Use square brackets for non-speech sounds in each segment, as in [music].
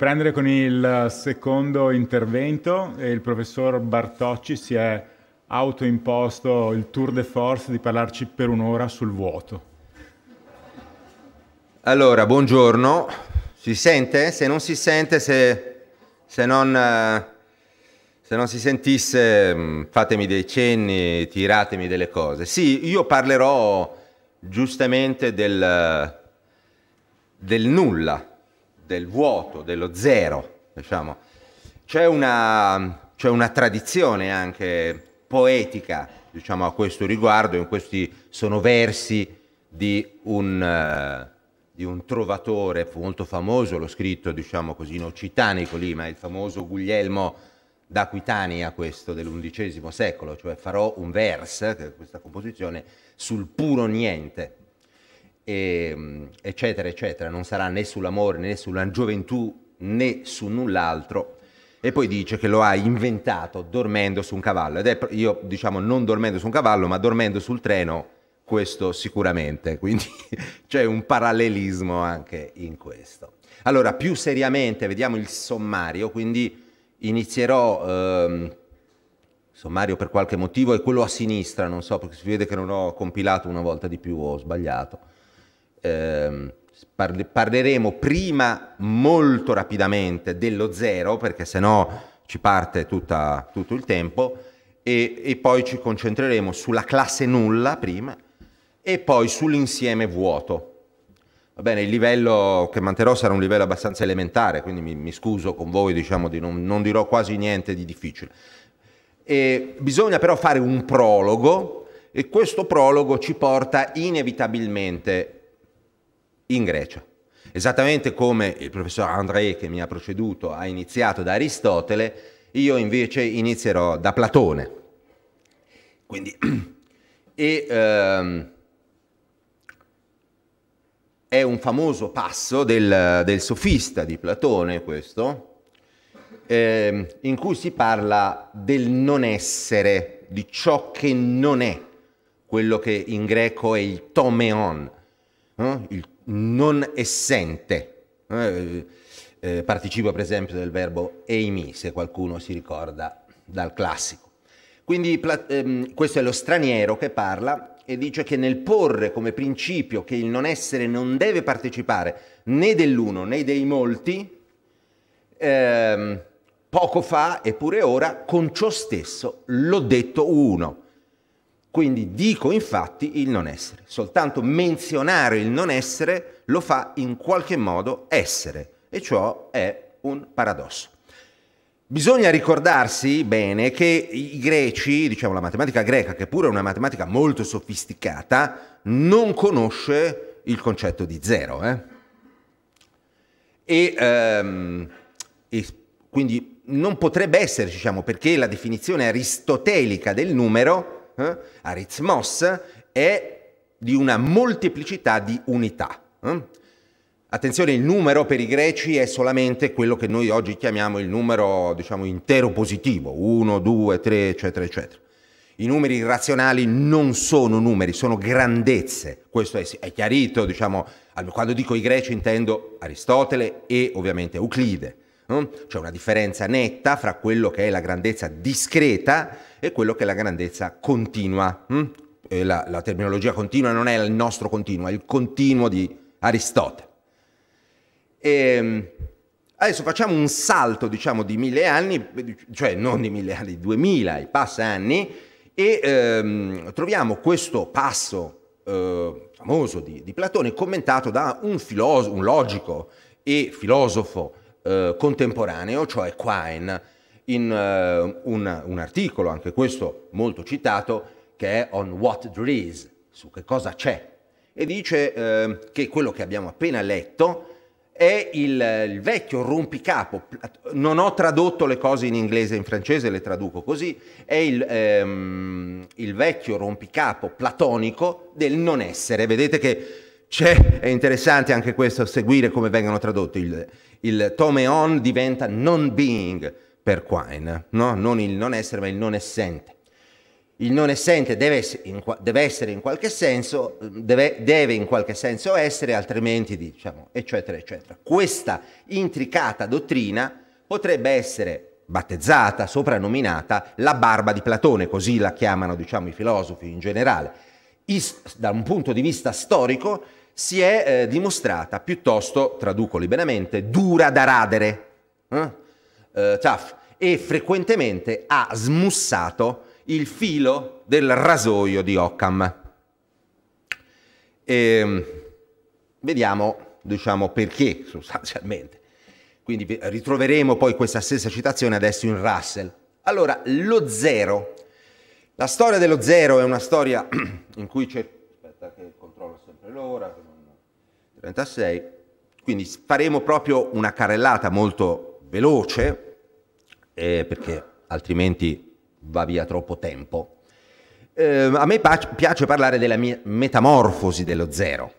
prendere con il secondo intervento. Il professor Bartocci si è autoimposto il tour de force di parlarci per un'ora sul vuoto. Allora, buongiorno. Si sente? Se non si sente, se, se, non, eh, se non si sentisse, mm, fatemi dei cenni, tiratemi delle cose. Sì, io parlerò giustamente del, del nulla, del vuoto, dello zero, diciamo. C'è una, c'è una tradizione anche poetica diciamo, a questo riguardo, in questi sono versi di un, uh, di un trovatore molto famoso, l'ho scritto diciamo così in occitanico lì, ma il famoso Guglielmo d'Aquitania, questo dell'undicesimo secolo, cioè farò un vers, questa composizione, sul puro niente, e, ehm, eccetera, eccetera. Non sarà né sull'amore né sulla gioventù né su null'altro. E poi dice che lo ha inventato dormendo su un cavallo. Ed è io, diciamo, non dormendo su un cavallo, ma dormendo sul treno, questo sicuramente. Quindi [laughs] c'è un parallelismo anche in questo. Allora, più seriamente, vediamo il sommario. Quindi inizierò. Ehm, sommario per qualche motivo è quello a sinistra, non so, perché si vede che non ho compilato una volta di più, ho sbagliato eh, parli parleremo prima molto rapidamente dello zero, perché sennò ci parte tutta, tutto il tempo, e, e poi ci concentreremo sulla classe nulla prima e poi sull'insieme vuoto. Va bene, il livello che manterrò sarà un livello abbastanza elementare, quindi mi, mi scuso con voi, diciamo, di non, non, dirò quasi niente di difficile. E bisogna però fare un prologo e questo prologo ci porta inevitabilmente in Grecia. Esattamente come il professor André che mi ha preceduto ha iniziato da Aristotele, io invece inizierò da Platone. Quindi, [clears throat] e, ehm, è un famoso passo del, del sofista di Platone questo, ehm, in cui si parla del non essere, di ciò che non è, quello che in greco è il tomeon, eh? il non essente. Eh, eh, participa per esempio del verbo eimi, se qualcuno si ricorda dal classico. Quindi ehm, questo è lo straniero che parla e dice che nel porre come principio che il non essere non deve partecipare né dell'uno né dei molti, ehm, poco fa, eppure ora, con ciò stesso l'ho detto uno. Quindi dico infatti il non essere. Soltanto menzionare il non essere lo fa in qualche modo essere, e ciò è un paradosso. Bisogna ricordarsi bene che i greci, diciamo la matematica greca, che pure è una matematica molto sofisticata, non conosce il concetto di zero. Eh? E, um, e, quindi non potrebbe esserci, diciamo, perché la definizione aristotelica del numero eh, aritmos, è di una molteplicità di unità. Eh? Attenzione, il numero per i greci è solamente quello che noi oggi chiamiamo il numero, diciamo, intero positivo, 1, 2, 3, eccetera, eccetera. I numeri razionali non sono numeri, sono grandezze. Questo è, è chiarito, diciamo, quando dico i greci intendo Aristotele e ovviamente Euclide. No? C'è una differenza netta fra quello che è la grandezza discreta e quello che è la grandezza continua. Hm? La, la, terminologia continua non è il nostro continuo, è il continuo di Aristotele. E, ehm, adesso facciamo un salto, diciamo, di mille anni, cioè non di mille anni, di duemila e passa anni, e ehm, troviamo questo passo eh, famoso di, di, Platone commentato da un, filoso, un logico e filosofo eh, contemporaneo, cioè Quine, in eh, un, un, articolo, anche questo molto citato, che è On What There Is, su che cosa c'è, e dice eh, che quello che abbiamo appena letto è il, il, vecchio rompicapo, non ho tradotto le cose in inglese e in francese, le traduco così, è il, ehm, il vecchio rompicapo platonico del non essere. Vedete che c'è, è interessante anche questo, seguire come vengono tradotti. Il, il tomeon diventa non-being per Quine, no? non il non essere ma il non essente. Il non essente deve, essere in, deve essere in qualche senso, deve, deve, in qualche senso essere, altrimenti diciamo, eccetera, eccetera. Questa intricata dottrina potrebbe essere battezzata, soprannominata la barba di Platone, così la chiamano diciamo, i filosofi in generale. Is, da un punto di vista storico, si è eh, dimostrata piuttosto, traduco liberamente, dura da radere, eh? Eh, tough, e frequentemente ha smussato il filo del rasoio di Occam. E, ehm, vediamo, diciamo, perché sostanzialmente. Quindi eh, ritroveremo poi questa stessa citazione adesso in Russell. Allora, lo zero. La storia dello zero è una storia [clears throat] in cui c'è... Aspetta che controllo sempre l'ora. 36, quindi faremo proprio una carrellata molto veloce, eh, perché altrimenti va via troppo tempo. Eh, a me piace parlare della metamorfosi dello zero.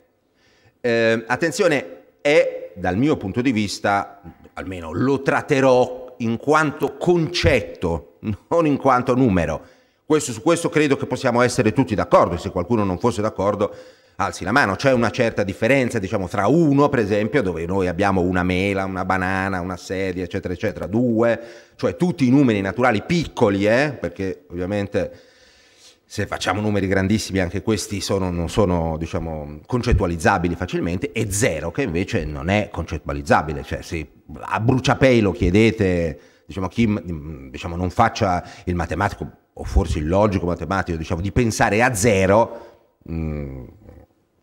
Eh, attenzione, è dal mio punto di vista, almeno lo tratterò in quanto concetto, non in quanto numero. Questo, su questo credo che possiamo essere tutti d'accordo, se qualcuno non fosse d'accordo alzi la mano. C'è una certa differenza, diciamo, tra uno, per esempio, dove noi abbiamo una mela, una banana, una sedia, eccetera, eccetera, due, cioè tutti i numeri naturali piccoli, eh, perché ovviamente se facciamo numeri grandissimi anche questi sono, non sono diciamo, concettualizzabili facilmente e zero che invece non è concettualizzabile, cioè se a bruciapelo chiedete diciamo, chi diciamo, non faccia il matematico o forse il logico matematico diciamo, di pensare a zero mh, mm,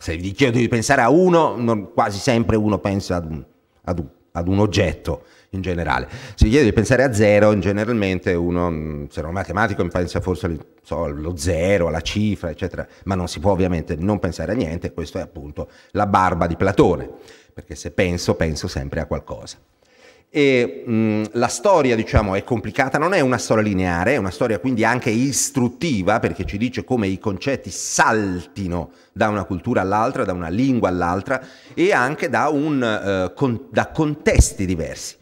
se vi chiedo di pensare a uno, non, quasi sempre uno pensa ad un, ad, un, ad un, oggetto in generale. Se vi chiedo di pensare a zero, generalmente uno, mm, se non è matematico, pensa forse allo zero, alla cifra, eccetera, ma non si può ovviamente non pensare a niente, questo è appunto la barba di Platone, perché se penso, penso sempre a qualcosa e mh, mm, la storia diciamo è complicata, non è una storia lineare, è una storia quindi anche istruttiva perché ci dice come i concetti saltino da una cultura all'altra, da una lingua all'altra e anche da, un, uh, con, da contesti diversi.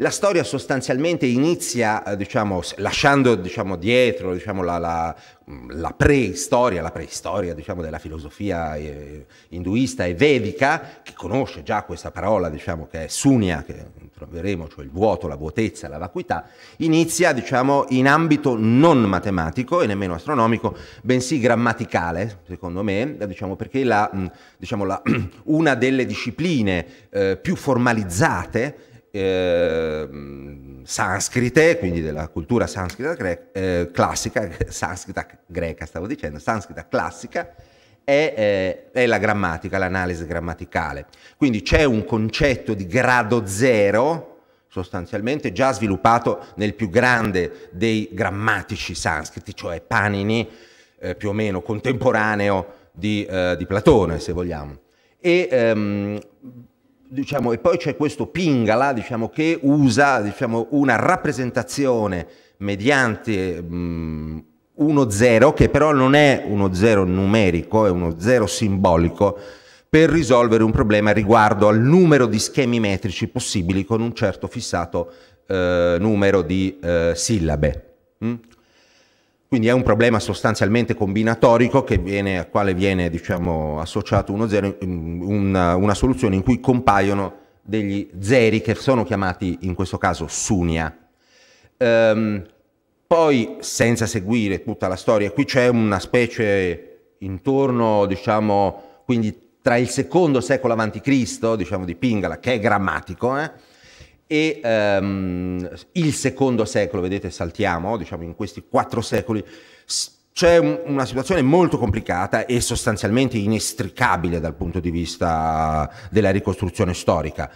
La storia sostanzialmente inizia, eh, diciamo, lasciando diciamo, dietro diciamo, la, la, mm, la, preistoria, la preistoria diciamo, della filosofia eh, induista e vedica, che conosce già questa parola, diciamo, che è sunia, che troveremo, cioè il vuoto, la vuotezza, la vacuità, inizia diciamo, in ambito non matematico e nemmeno astronomico, bensì grammaticale, secondo me, diciamo, perché la, diciamo, la, [clears throat] una delle discipline eh, più formalizzate ehm, sanscrite, quindi della cultura sanscrita, eh, classica, [laughs] sanscrita greca, stavo dicendo, sanscrita classica, è, eh, è la grammatica, l'analisi grammaticale. Quindi c'è un concetto di grado zero, sostanzialmente già sviluppato nel più grande dei grammatici sanscriti, cioè Panini, eh, più o meno contemporaneo di, eh, di Platone, se vogliamo. E, ehm, diciamo, e poi c'è questo Pingala diciamo, che usa diciamo, una rappresentazione mediante mh, 1-0, che però non è uno 0 numerico, è uno 0 simbolico, per risolvere un problema riguardo al numero di schemi metrici possibili con un certo fissato eh, numero di eh, sillabe. Mm? Quindi è un problema sostanzialmente combinatorico viene, al quale viene diciamo, associato uno zero, una, una, soluzione in cui compaiono degli zeri che sono chiamati in questo caso sunia. Um, poi, senza seguire tutta la storia, qui c'è una specie intorno, diciamo, quindi tra il secondo secolo a.C., diciamo di Pingala, che è grammatico, eh, e um, il secondo secolo, vedete, saltiamo, diciamo, in questi quattro secoli, c'è un, una situazione molto complicata e sostanzialmente inestricabile dal punto di vista della ricostruzione storica.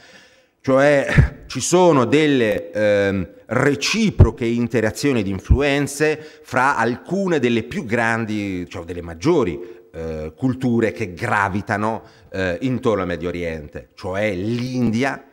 Cioè ci sono delle eh, reciproche interazioni di influenze fra alcune delle più grandi, cioè delle maggiori eh, culture che gravitano eh, intorno al Medio Oriente, cioè l'India,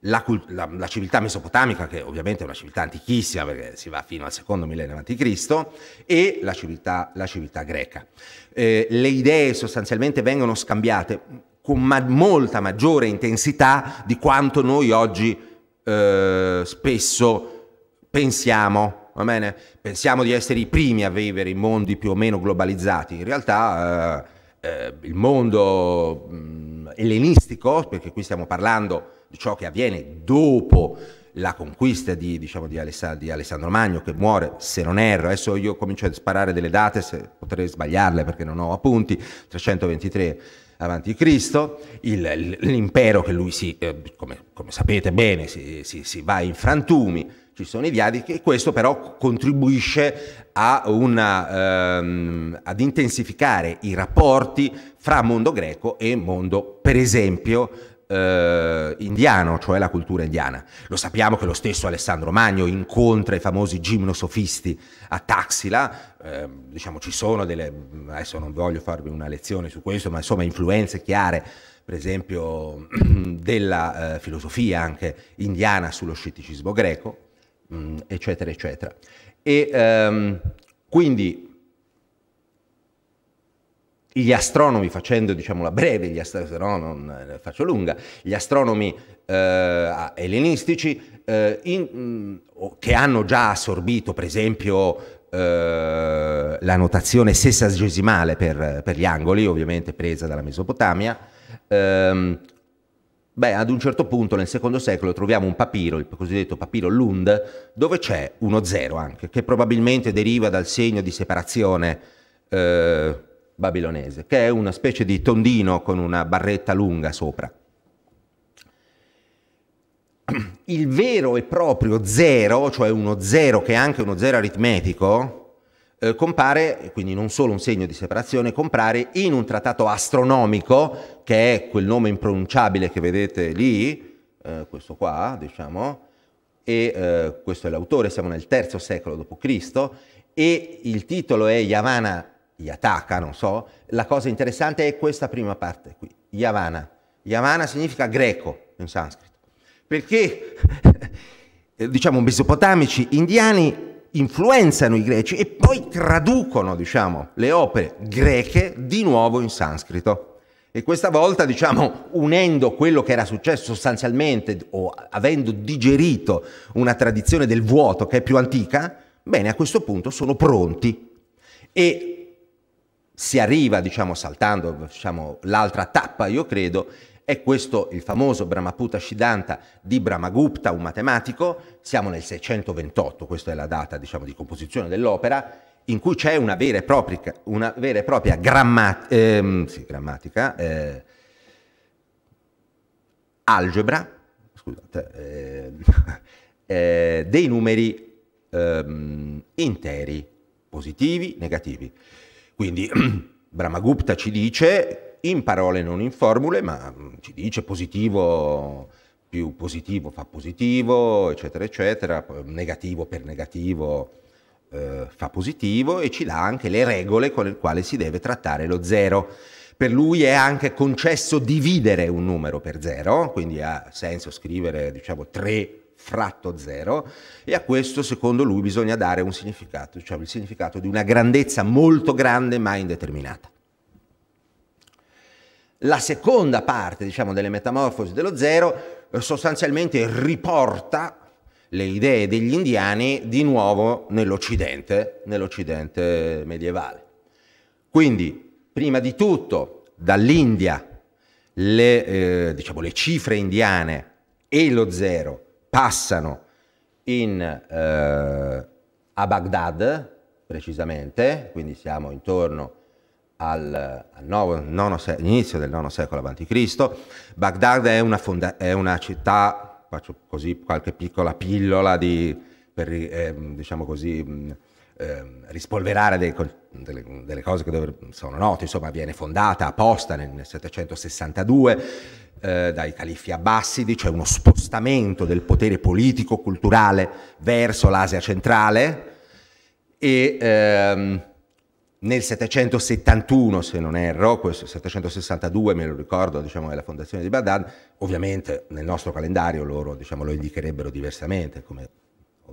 la, la, la, civiltà mesopotamica, che ovviamente è una civiltà antichissima perché si va fino al secondo millennio a.C., e la civiltà, la civiltà greca. Eh, le idee sostanzialmente vengono scambiate con ma molta maggiore intensità di quanto noi oggi eh, spesso pensiamo. Va bene? Pensiamo di essere i primi a vivere in mondi più o meno globalizzati. In realtà eh, eh, il mondo mh, mm, ellenistico, perché qui stiamo parlando di ciò che avviene dopo la conquista di, diciamo, di, Aless di, Alessandro Magno che muore, se non erro, adesso io comincio a sparare delle date, se potrei sbagliarle perché non ho appunti, 323 avanti a.C., l'impero che lui si, eh, come, come, sapete bene, si, si, si, va in frantumi, ci sono i viadichi e questo però contribuisce una, ehm, ad intensificare i rapporti fra mondo greco e mondo, per esempio, eh, indiano, cioè la cultura indiana. Lo sappiamo che lo stesso Alessandro Magno incontra i famosi gimnosofisti a Taxila, eh, diciamo ci sono delle, adesso non voglio farvi una lezione su questo, ma insomma influenze chiare per esempio [clears throat] della eh, filosofia anche indiana sullo scetticismo greco, mh, mm, eccetera, eccetera. E ehm, quindi gli astronomi, facendo diciamo, la breve, gli astronomi, no, non eh, faccio lunga, gli astronomi eh, ellenistici eh, in, mm, che hanno già assorbito per esempio eh, la notazione sessagesimale per, per, gli angoli, ovviamente presa dalla Mesopotamia, ehm, Beh, ad un certo punto nel secondo secolo troviamo un papiro, il cosiddetto papiro Lund, dove c'è uno zero anche, che probabilmente deriva dal segno di separazione eh, babilonese, che è una specie di tondino con una barretta lunga sopra. Il vero e proprio zero, cioè uno zero che è anche uno zero aritmetico, eh, compare, quindi non solo un segno di separazione, compare in un trattato astronomico, che è quel nome impronunciabile che vedete lì, eh, questo qua, diciamo, e eh, questo è l'autore, siamo nel terzo secolo d.C., e il titolo è Yavana Yataka, non so, la cosa interessante è questa prima parte qui, Yavana. Yavana significa greco in sanscrito, perché [laughs] diciamo mesopotamici indiani influenzano i greci e poi traducono, diciamo, le opere greche di nuovo in sanscrito. E questa volta, diciamo, unendo quello che era successo sostanzialmente o avendo digerito una tradizione del vuoto che è più antica, bene, a questo punto sono pronti. E si arriva, diciamo, saltando diciamo, l'altra tappa, io credo, è questo il famoso Brahmaputta Siddhanta di Brahmagupta, un matematico, siamo nel 628, questa è la data diciamo, di composizione dell'opera, in cui c'è una vera e propria, vera e propria grammat ehm, sì, grammatica, eh, algebra, scusate, eh, [laughs] eh, dei numeri ehm, interi, positivi, negativi. Quindi [clears throat] Brahmagupta ci dice, in parole non in formule, ma mm, ci dice positivo più positivo fa positivo, eccetera, eccetera, negativo per negativo eh, fa positivo e ci dà anche le regole con le quali si deve trattare lo zero. Per lui è anche concesso dividere un numero per zero, quindi ha senso scrivere diciamo 3 fratto zero e a questo secondo lui bisogna dare un significato, cioè il significato di una grandezza molto grande ma indeterminata. La seconda parte, diciamo, delle metamorfosi dello zero eh, sostanzialmente riporta le idee degli indiani di nuovo nell'Occidente, nell'Occidente medievale. Quindi, prima di tutto, dall'India le, eh, diciamo, le cifre indiane e lo zero passano in, eh, a Baghdad, precisamente, quindi siamo intorno al, al novo, nono, inizio del IX secolo a.C. Baghdad è una, fonda, è una, città, faccio così qualche piccola pillola di, per, eh, diciamo così, ehm, rispolverare dei, delle, delle, cose che sono note, insomma viene fondata apposta nel, nel 762 eh, dai califfi abbassidi, cioè uno spostamento del potere politico-culturale verso l'Asia centrale e ehm, nel 771, se non erro, questo 762 me lo ricordo, diciamo, è la fondazione di Baghdad, ovviamente nel nostro calendario loro diciamo, lo indicherebbero diversamente, come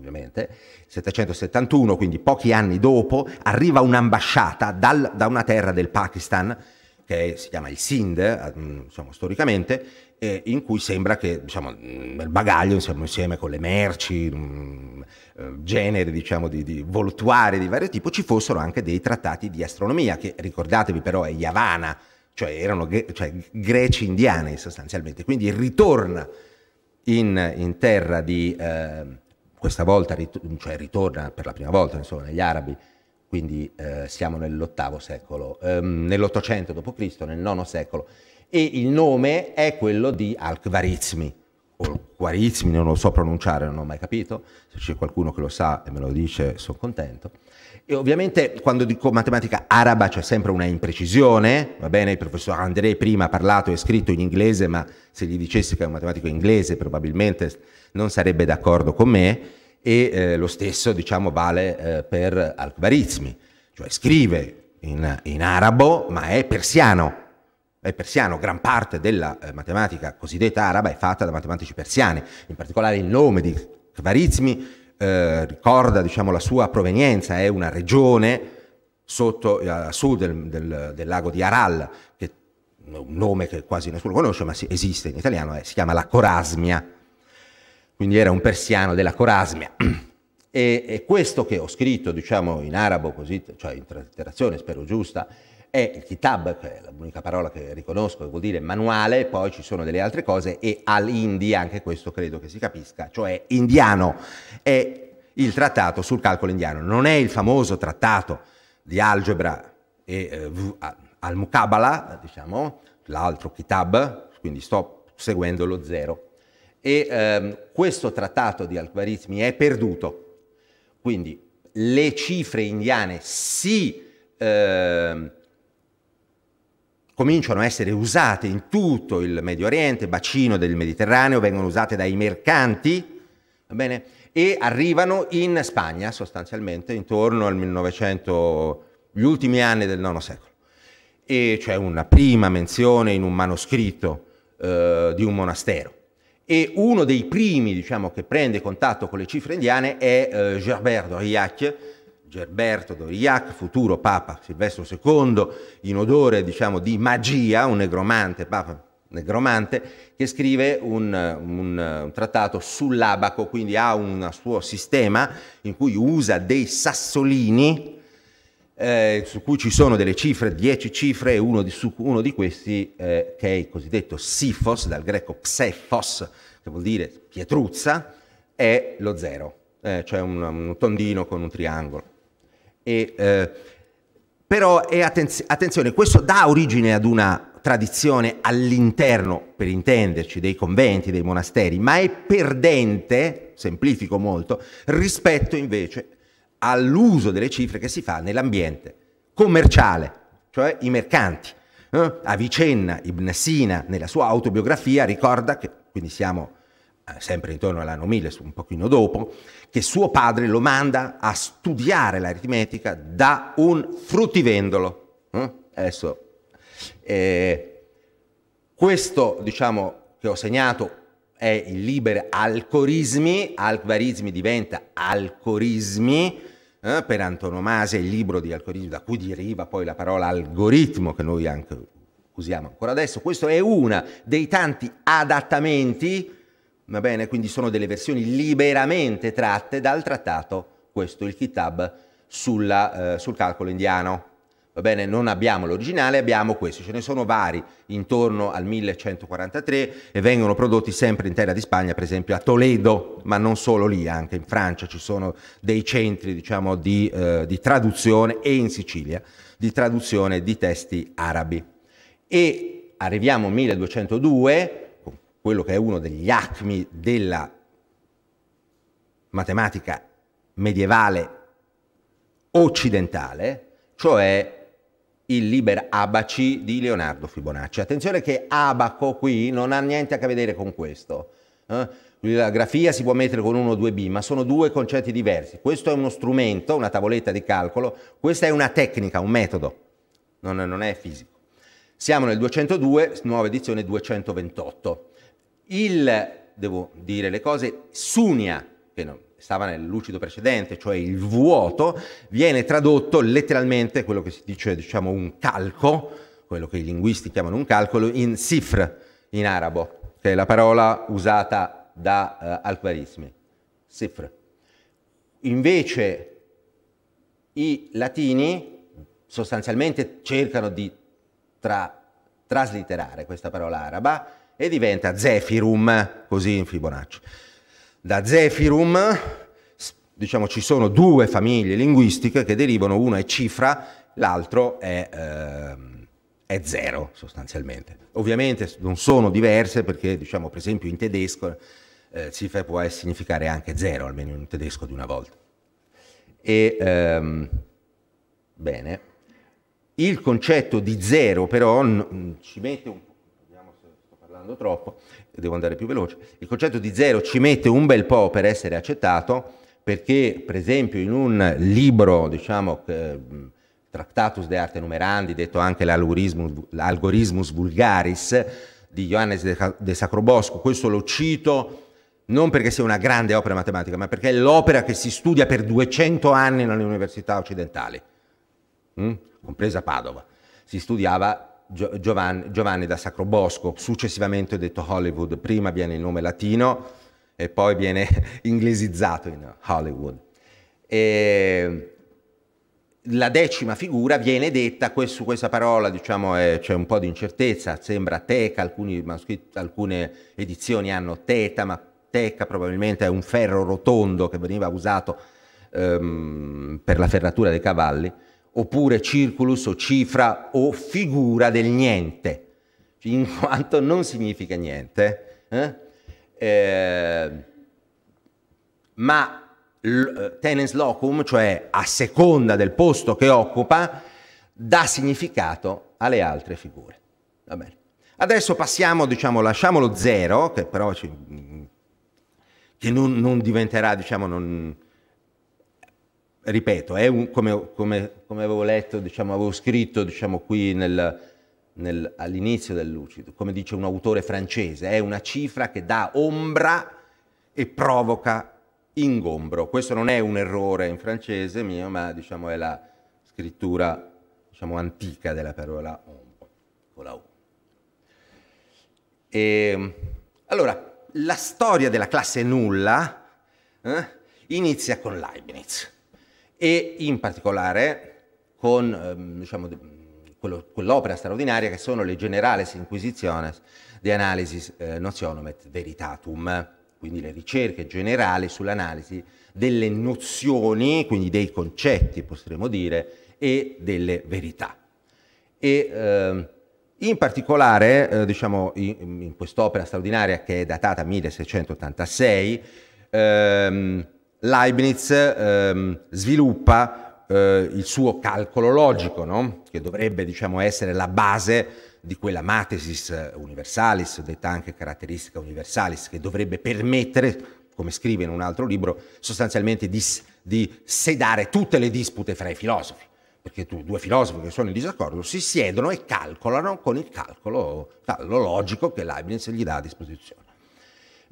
ovviamente, 771, quindi pochi anni dopo, arriva un'ambasciata dal, da una terra del Pakistan, che si chiama il Sindh, diciamo, storicamente, e in cui sembra che diciamo, nel bagaglio, insomma, insieme con le merci, mm, eh, generi diciamo, di, di, voltuari di vario tipo, ci fossero anche dei trattati di astronomia, che ricordatevi però è Yavana, cioè erano cioè, greci indiani sostanzialmente, quindi ritorna in, in terra di... Eh, questa volta cioè ritorna per la prima volta insomma, negli arabi, quindi eh, siamo nell'ottavo secolo, ehm, nell'Ottocento d.C., nel IX secolo, e il nome è quello di Al-Khwarizmi, o Khwarizmi, non lo so pronunciare, non ho mai capito, se c'è qualcuno che lo sa e me lo dice sono contento. E ovviamente quando dico matematica araba c'è sempre una imprecisione, va bene, il professor André prima ha parlato e scritto in inglese, ma se gli dicessi che è un matematico inglese probabilmente non sarebbe d'accordo con me e eh, lo stesso diciamo, vale eh, per Al-Khwarizmi, cioè scrive in, in, arabo ma è persiano, è persiano, gran parte della eh, matematica cosiddetta araba è fatta da matematici persiani, in particolare il nome di Khwarizmi eh, ricorda diciamo, la sua provenienza, è una regione sotto, eh, a sud del, del, del lago di Aral, che è un nome che quasi nessuno conosce, ma esiste in italiano, eh, si chiama la Corasmia quindi era un persiano della Corasmia. [clears throat] E, e, questo che ho scritto, diciamo, in arabo, così, cioè in tratterazione, spero giusta, è il kitab, che è l'unica parola che riconosco, che vuol dire manuale, poi ci sono delle altre cose, e al-Indi, anche questo credo che si capisca, cioè indiano, è il trattato sul calcolo indiano. Non è il famoso trattato di algebra e eh, al mukabala diciamo, l'altro kitab, quindi sto seguendo lo zero e ehm, questo trattato di algoritmi è perduto. Quindi le cifre indiane si ehm, cominciano a essere usate in tutto il Medio Oriente, bacino del Mediterraneo, vengono usate dai mercanti, va bene? e arrivano in Spagna sostanzialmente intorno al 1900, gli ultimi anni del IX secolo. E c'è una prima menzione in un manoscritto eh, di un monastero e uno dei primi diciamo, che prende contatto con le cifre indiane è eh, Gerbert d'Aurillac, Gerberto d'Aurillac, futuro Papa Silvestro II, in odore diciamo, di magia, un negromante, Papa negromante, che scrive un, un, un trattato sull'abaco, quindi ha un suo sistema in cui usa dei sassolini, eh, su cui ci sono delle cifre, 10 cifre, e uno, uno di, questi eh, che è il cosiddetto sifos, dal greco Psefos, che vuol dire pietruzza, è lo zero, eh, cioè un, un, tondino con un triangolo. E, eh, però attenz attenzione, questo dà origine ad una tradizione all'interno, per intenderci, dei conventi, dei monasteri, ma è perdente, semplifico molto, rispetto invece all'uso delle cifre che si fa nell'ambiente commerciale, cioè i mercanti. Eh? Avicenna, Ibn Sina, nella sua autobiografia ricorda che, quindi siamo eh, sempre intorno all'anno 1000, un pochino dopo, che suo padre lo manda a studiare l'aritmetica da un fruttivendolo. Eh? Adesso, eh, questo, diciamo, che ho segnato è il liber alcorismi, alcvarismi diventa alcorismi, eh, per antonomasia il libro di algoritmi, da cui deriva poi la parola algoritmo che noi anche usiamo ancora adesso. Questo è uno dei tanti adattamenti, va bene? Quindi sono delle versioni liberamente tratte dal trattato, questo il Kitab, sulla, eh, sul calcolo indiano va bene? Non abbiamo l'originale, abbiamo questo. Ce ne sono vari intorno al 1143 e vengono prodotti sempre in terra di Spagna, per esempio a Toledo, ma non solo lì, anche in Francia ci sono dei centri diciamo, di, eh, di traduzione e in Sicilia di traduzione di testi arabi. E arriviamo al 1202, quello che è uno degli acmi della matematica medievale occidentale, cioè il Liber Abaci di Leonardo Fibonacci. Attenzione che Abaco qui non ha niente a che vedere con questo. Eh? La grafia si può mettere con 1 o 2B, ma sono due concetti diversi. Questo è uno strumento, una tavoletta di calcolo, questa è una tecnica, un metodo, non, non è fisico. Siamo nel 202, nuova edizione 228. Il, devo dire le cose, Sunia, che no, stava nel lucido precedente, cioè il vuoto, viene tradotto letteralmente quello che si dice diciamo un calco, quello che i linguisti chiamano un calcolo, in sifr in arabo, che è la parola usata da uh, eh, Al-Khwarizmi, sifr. Invece i latini sostanzialmente cercano di tra traslitterare questa parola araba e diventa zefirum, così in Fibonacci. Da Zephyrum diciamo, ci sono due famiglie linguistiche che derivano, una è cifra, l'altro è, eh, è, zero sostanzialmente. Ovviamente non sono diverse perché diciamo, per esempio in tedesco eh, cifra può significare anche zero, almeno in tedesco di una volta. E, ehm, bene. Il concetto di zero però ci mette un po' parlando troppo e devo andare più veloce, il concetto di zero ci mette un bel po' per essere accettato perché per esempio in un libro, diciamo, Tractatus de Arte Numerandi, detto anche l'Algorismus Vulgaris di Johannes de Sacrobosco, questo lo cito non perché sia una grande opera matematica, ma perché è l'opera che si studia per 200 anni nelle università occidentali, mm? compresa Padova. Si studiava Giovanni, Giovanni da Sacrobosco, successivamente detto Hollywood, prima viene il nome latino e poi viene [laughs] inglesizzato in Hollywood. E ehm, la decima figura viene detta su questa parola, diciamo, c'è un po' di incertezza, sembra teca, alcuni, alcune edizioni hanno teta, ma teca probabilmente è un ferro rotondo che veniva usato um, per la ferratura dei cavalli oppure circulus o cifra o figura del niente, in quanto non significa niente, eh? Eh, ma tenens locum, cioè a seconda del posto che occupa, dà significato alle altre figure. Va bene. Adesso passiamo, diciamo, lasciamo lo zero, che però ci, che non, non diventerà, diciamo, non, ripeto, è un, come, come, come, avevo letto, diciamo, avevo scritto diciamo, qui all'inizio del Lucido, come dice un autore francese, è una cifra che dà ombra e provoca ingombro. Questo non è un errore in francese mio, ma diciamo, è la scrittura diciamo, antica della parola ombro, con la U. E, ehm, allora, la storia della classe nulla eh, inizia con Leibniz e in particolare con ehm, diciamo, quell'opera straordinaria che sono le Generales Inquisitiones de Analysis eh, Notionomet Veritatum, quindi le ricerche generali sull'analisi delle nozioni, quindi dei concetti potremmo dire, e delle verità. E, eh, in particolare, eh, diciamo, in, in quest'opera straordinaria che è datata 1686, ehm, Leibniz ehm, sviluppa eh, il suo calcolo logico, no? che dovrebbe diciamo, essere la base di quella matesis universalis, detta anche caratteristica universalis, che dovrebbe permettere, come scrive in un altro libro, sostanzialmente di, di sedare tutte le dispute fra i filosofi perché tu, due filosofi che sono in disaccordo si siedono e calcolano con il calcolo, calcolo logico che Leibniz gli dà a disposizione.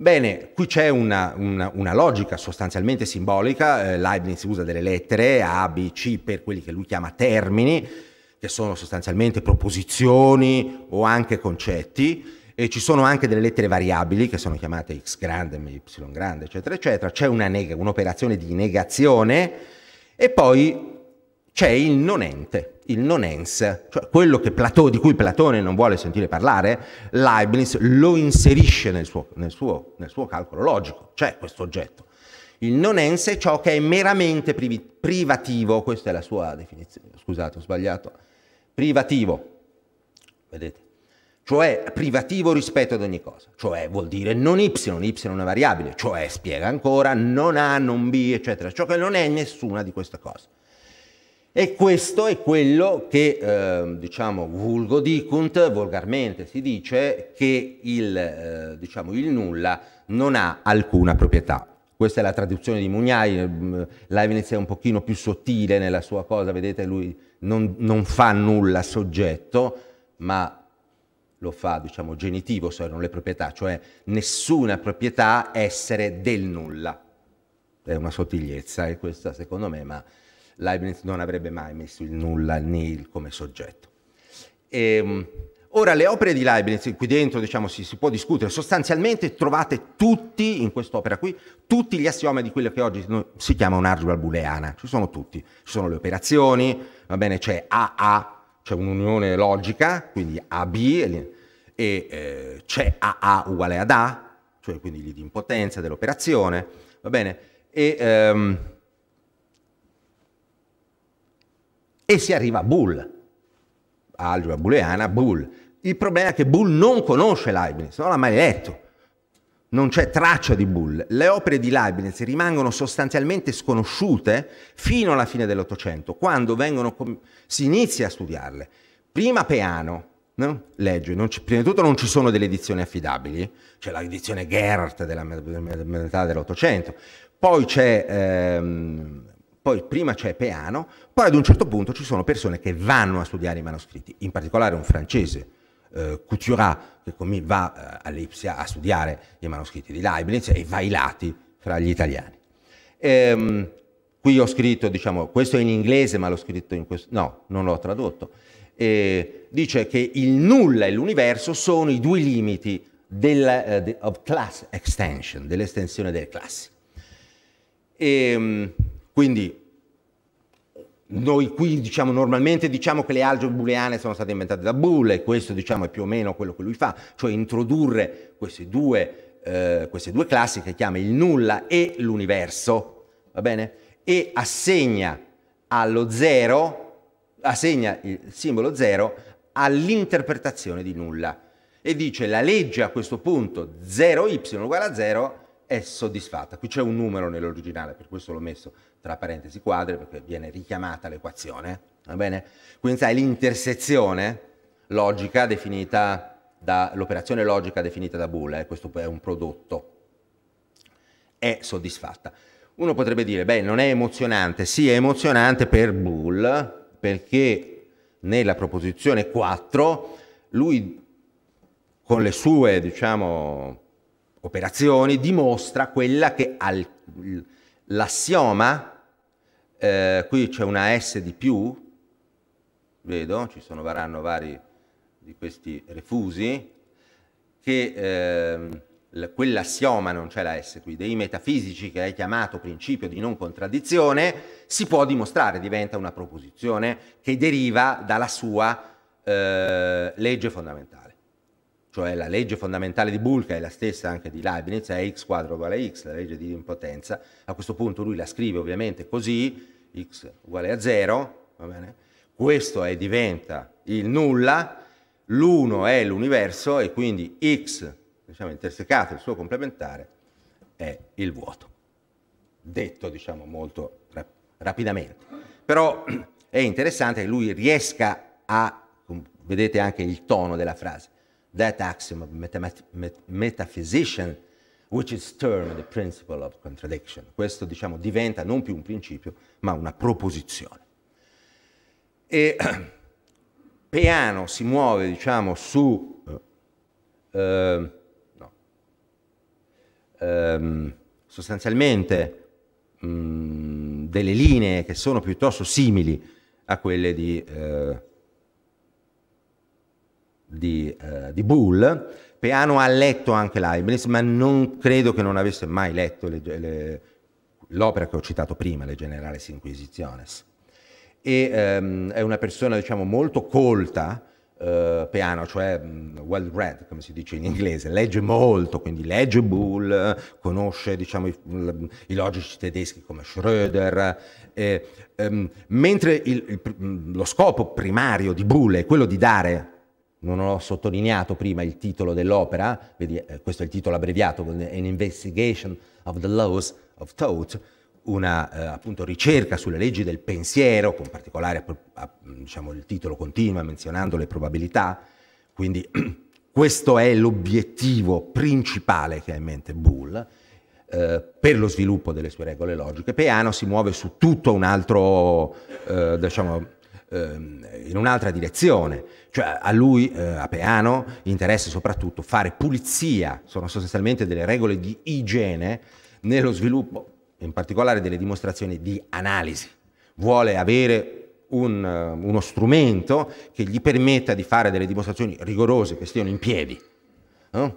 Bene, qui c'è una, una, una logica sostanzialmente simbolica, eh, Leibniz usa delle lettere A, B, C per quelli che lui chiama termini, che sono sostanzialmente proposizioni o anche concetti, e ci sono anche delle lettere variabili che sono chiamate x grande, y grande, eccetera, eccetera. C'è un'operazione di negazione e poi c'è il non ente il non cioè quello Platone, di cui Platone non vuole sentire parlare, Leibniz lo inserisce nel suo, nel suo, nel suo calcolo logico, cioè questo oggetto. Il non è ciò che è meramente privi, privativo, questa è la sua definizione, scusate ho sbagliato, privativo, vedete? Cioè privativo rispetto ad ogni cosa, cioè vuol dire non y, y è una variabile, cioè spiega ancora, non A, non B, eccetera, ciò che non è nessuna di queste cose. E questo è quello che, eh, diciamo, vulgo dicunt, volgarmente si dice che il, eh, diciamo, il, nulla non ha alcuna proprietà. Questa è la traduzione di Mugnai, ehm, Leibniz è un pochino più sottile nella sua cosa, vedete lui non, non fa nulla soggetto, ma lo fa, diciamo, genitivo, se non le proprietà, cioè nessuna proprietà essere del nulla. È una sottigliezza, è eh, questa secondo me, ma Leibniz non avrebbe mai messo il nulla, il nil come soggetto. E, ehm, ora, le opere di Leibniz, qui dentro diciamo, si, si, può discutere, sostanzialmente trovate tutti, in quest'opera qui, tutti gli assiomi di quello che oggi si chiama un'algebra booleana, ci sono tutti, ci sono le operazioni, va bene, c'è AA, c'è un'unione logica, quindi AB, e eh, c'è AA uguale ad A, cioè quindi l'idimpotenza dell'operazione, va bene, e... Ehm, e si arriva a Bull, algebra booleana, Bull. Il problema è che Bull non conosce Leibniz, non l'ha mai letto, non c'è traccia di Bull. Le opere di Leibniz rimangono sostanzialmente sconosciute fino alla fine dell'Ottocento, quando si inizia a studiarle. Prima Peano, no? legge, prima di tutto non ci sono delle edizioni affidabili, c'è l'edizione Gerhardt della metà dell'Ottocento, poi c'è ehm, poi prima c'è Peano, poi ad un certo punto ci sono persone che vanno a studiare i manoscritti, in particolare un francese, eh, Couturat, che con me va eh, all'Ipsia a studiare i manoscritti di Leibniz e va ai lati fra gli italiani. Ehm, qui ho scritto, diciamo, questo è in inglese, ma l'ho scritto in questo... No, non l'ho tradotto. Eh, dice che il nulla e l'universo sono i due limiti della, eh, de, of class extension, dell'estensione delle classi. E, ehm, quindi noi qui diciamo normalmente diciamo che le algebre booleane sono state inventate da Boole, e questo diciamo è più o meno quello che lui fa, cioè introdurre queste due, eh, queste due classi che chiama il nulla e l'universo, va bene? E assegna allo zero, assegna il simbolo zero all'interpretazione di nulla e dice la legge a questo punto 0y uguale a 0 è soddisfatta. Qui c'è un numero nell'originale, per questo l'ho messo tra parentesi quadre, perché viene richiamata l'equazione, va bene? Quindi sai l'intersezione logica definita da, l'operazione logica definita da Boole, eh, questo è un prodotto, è soddisfatta. Uno potrebbe dire, beh, non è emozionante, sì, è emozionante per Boole, perché nella proposizione 4 lui con le sue, diciamo, operazioni dimostra quella che al, l'assioma, eh, qui c'è una S di più, vedo, ci sono varanno vari di questi refusi, che eh, quell'assioma, non c'è la S qui, dei metafisici che è chiamato principio di non contraddizione, si può dimostrare, diventa una proposizione che deriva dalla sua eh, legge fondamentale cioè la legge fondamentale di Bulka è la stessa anche di Leibniz, è x quadro uguale x, la legge di impotenza, a questo punto lui la scrive ovviamente così, x uguale a 0, va bene? questo è, diventa il nulla, l'1 è l'universo e quindi x, diciamo intersecato il suo complementare, è il vuoto, detto diciamo molto rap rapidamente. Però è interessante che lui riesca a, vedete anche il tono della frase, that axiom of metaphysician, which is termed the principle of contradiction. Questo diciamo, diventa non più un principio, ma una proposizione. E [clears throat] Peano si muove diciamo, su... Eh, ehm, no, ehm, sostanzialmente mh, mm, delle linee che sono piuttosto simili a quelle di eh, di, eh, di Bull, Peano ha letto anche Leibniz, ma non credo che non avesse mai letto l'opera che ho citato prima, Le Generales Inquisitiones. E, ehm, è una persona diciamo, molto colta, eh, Peano, cioè mm, well read, come si dice in inglese, legge molto, quindi legge Bull, conosce diciamo, i, i, logici tedeschi come Schröder, eh, ehm, mentre il, il, mm, lo scopo primario di Bull è quello di dare non ho sottolineato prima il titolo dell'opera, eh, questo è il titolo abbreviato, An Investigation of the Laws of Thought, una eh, appunto, ricerca sulle leggi del pensiero, con particolare a, diciamo, il titolo continua menzionando le probabilità, quindi [clears throat] questo è l'obiettivo principale che ha in mente Bull eh, per lo sviluppo delle sue regole logiche. Peano si muove su tutto un altro, eh, diciamo, Ehm, in un'altra direzione, cioè a lui, eh, a Peano, interessa soprattutto fare pulizia, sono sostanzialmente delle regole di igiene nello sviluppo, in particolare delle dimostrazioni di analisi. Vuole avere un, eh, uno strumento che gli permetta di fare delle dimostrazioni rigorose che stiano in piedi. No?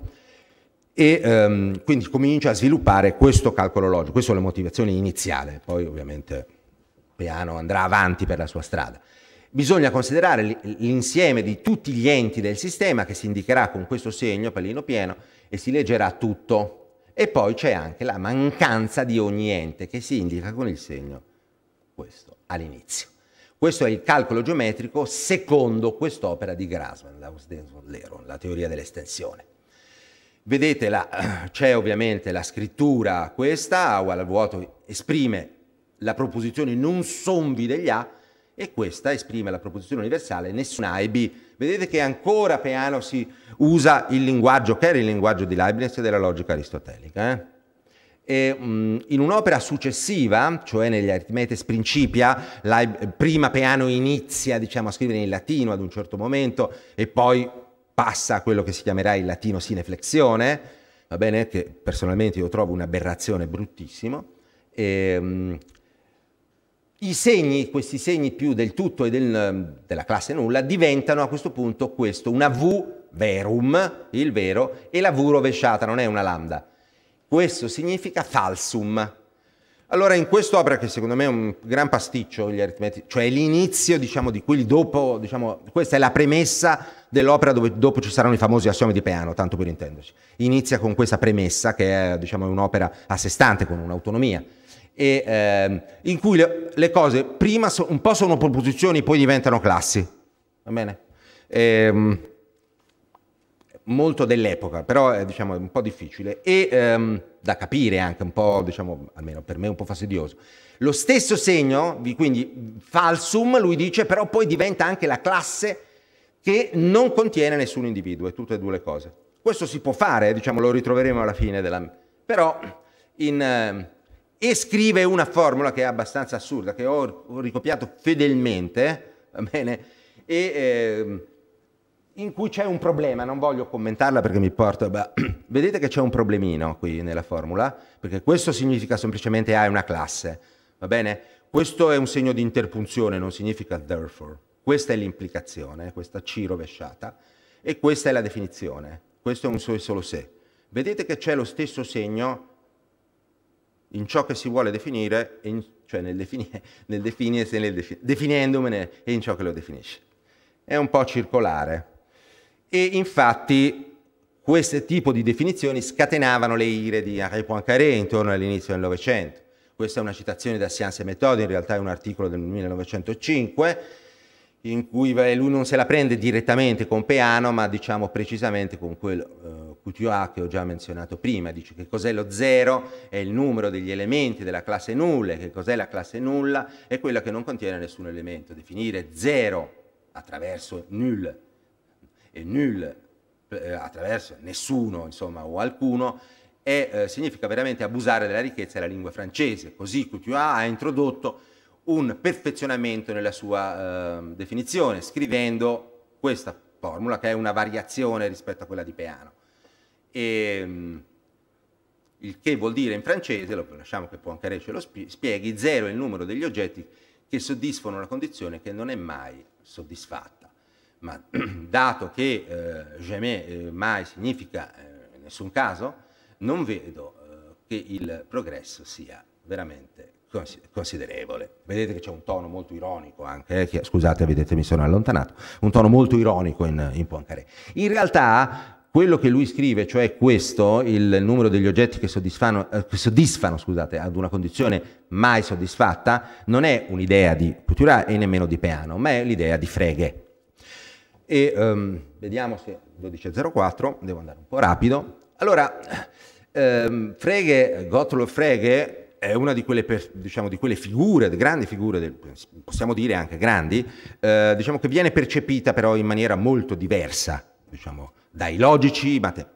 E ehm, quindi comincia a sviluppare questo calcolo logico, questa è la motivazione iniziale, poi ovviamente Peano andrà avanti per la sua strada. Bisogna considerare l'insieme di tutti gli enti del sistema che si indicherà con questo segno pallino pieno e si leggerà tutto. E poi c'è anche la mancanza di ogni ente che si indica con il segno questo all'inizio. Questo è il calcolo geometrico secondo quest'opera di Grassmann, la teoria dell'estensione. Vedete, [clears throat] c'è ovviamente la scrittura questa, uguale al vuoto esprime la proposizione non sonvi degli A, e questa esprime la proposizione universale nessun A e B. Vedete che ancora Peano si usa il linguaggio che era il linguaggio di Leibniz e della logica aristotelica. Eh? E, um, in un'opera successiva, cioè negli Arithmetes Principia, Leib prima Peano inizia diciamo, a scrivere in latino ad un certo momento e poi passa a quello che si chiamerà il latino sineflexione, va bene? che personalmente io trovo un'aberrazione bruttissima. E, um, i segni, questi segni più del tutto e del, ehm, della classe nulla, diventano a questo punto questo, una V verum, il vero, e la V rovesciata, non è una lambda. Questo significa falsum. Allora in quest'opera, che secondo me è un gran pasticcio, gli aritmetici, cioè l'inizio, diciamo, di cui dopo, diciamo, questa è la premessa dell'opera dove dopo ci saranno i famosi assiomi di Peano, tanto per intenderci. Inizia con questa premessa, che è, diciamo, un'opera a sé stante, con un'autonomia e, ehm, in cui le, le cose prima so, un po' sono proposizioni, poi diventano classi. Va bene? Ehm, molto dell'epoca, però è diciamo, un po' difficile e ehm, da capire anche un po', diciamo, almeno per me un po' fastidioso. Lo stesso segno, quindi falsum, lui dice, però poi diventa anche la classe che non contiene nessun individuo, è tutte e due le cose. Questo si può fare, eh, diciamo, lo ritroveremo alla fine della... Però in, eh, e scrive una formula che è abbastanza assurda, che ho, ricopiato fedelmente, va bene, e, eh, in cui c'è un problema, non voglio commentarla perché mi porto, ma [clears throat] vedete che c'è un problemino qui nella formula, perché questo significa semplicemente A è una classe, va bene? Questo è un segno di interpunzione, non significa therefore. Questa è l'implicazione, questa C rovesciata, e questa è la definizione. Questo è un so e solo se. Vedete che c'è lo stesso segno in ciò che si vuole definire, in, cioè nel, defini, [laughs] nel definirsi, nel defi, definendomene e in ciò che lo definisce. È un po' circolare. E infatti questo tipo di definizioni scatenavano le ire di Henri Poincaré intorno all'inizio del Novecento. Questa è una citazione da Scienze e Metodi, in realtà è un articolo del 1905, in cui lui non se la prende direttamente con Peano, ma diciamo precisamente con quello... Eh, QTOA che ho già menzionato prima, dice che cos'è lo zero, è il numero degli elementi della classe nulla, che cos'è la classe nulla, è quella che non contiene nessun elemento. Definire zero attraverso null e null eh, attraverso nessuno, insomma, o alcuno, è, eh, significa veramente abusare della ricchezza della lingua francese. Così QTOA ha introdotto un perfezionamento nella sua eh, definizione, scrivendo questa formula che è una variazione rispetto a quella di Peano. E, ehm, il che vuol dire in francese, lo lasciamo che Poincaré ce lo spieghi, zero è il numero degli oggetti che soddisfano una condizione che non è mai soddisfatta. Ma [clears throat] dato che eh, jamais eh, mai significa eh, nessun caso, non vedo eh, che il progresso sia veramente considerevole. Vedete che c'è un tono molto ironico anche, eh, che, scusate, vedete mi sono allontanato, un tono molto ironico in, in Poincaré. In realtà quello che lui scrive, cioè questo, il numero degli oggetti che soddisfano, eh, che soddisfano scusate, ad una condizione mai soddisfatta, non è un'idea di Couturà e nemmeno di Peano, ma è l'idea di Frege. E um, vediamo se 12.04, devo andare un po' rapido. Allora, um, ehm, Frege, Gottlob Frege, è una di quelle, diciamo, di quelle figure, grandi figure, del, possiamo dire anche grandi, eh, diciamo che viene percepita però in maniera molto diversa, diciamo, dai logici, mate,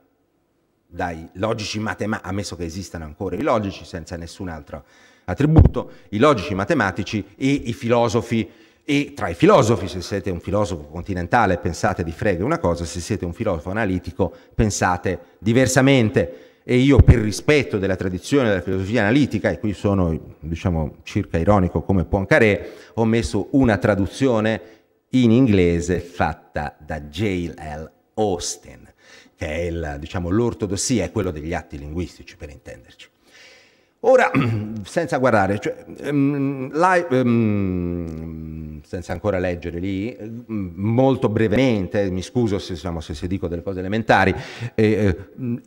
dai logici matematici, ammesso che esistano ancora i logici senza nessun altro attributo, i logici matematici e i filosofi. E tra i filosofi, se siete un filosofo continentale, pensate di frega una cosa, se siete un filosofo analitico, pensate diversamente. E io, per rispetto della tradizione della filosofia analitica, e qui sono diciamo, circa ironico come Poincaré, ho messo una traduzione in inglese fatta da J.L. Austen, che è diciamo, l'ortodossia, è quello degli atti linguistici, per intenderci. Ora, [clears throat] senza guardare, cioè, um, la, um, senza ancora leggere lì, ehm, molto brevemente, mi scuso se, diciamo, se, se dico delle cose elementari, eh, eh ehm,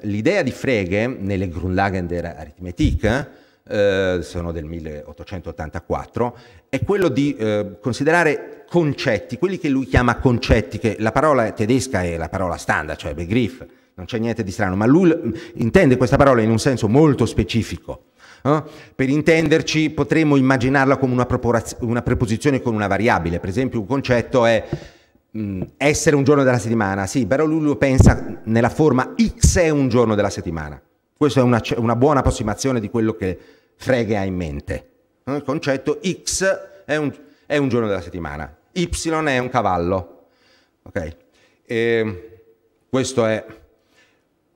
l'idea um, di Frege nelle Grundlagen der Arithmetik, eh, sono del 1884, è quello di eh, considerare concetti, quelli che lui chiama concetti, che la parola tedesca è la parola standard, cioè begriff, non c'è niente di strano, ma lui intende questa parola in un senso molto specifico. Eh? Per intenderci potremmo immaginarla come una, una, preposizione con una variabile, per esempio un concetto è mh, mm, essere un giorno della settimana, sì, però lui lo pensa nella forma X è un giorno della settimana. Questa è una, una buona approssimazione di quello che Frege ha in mente. Il concetto X è un, è un giorno della settimana, Y è un cavallo. Ok? E questo è.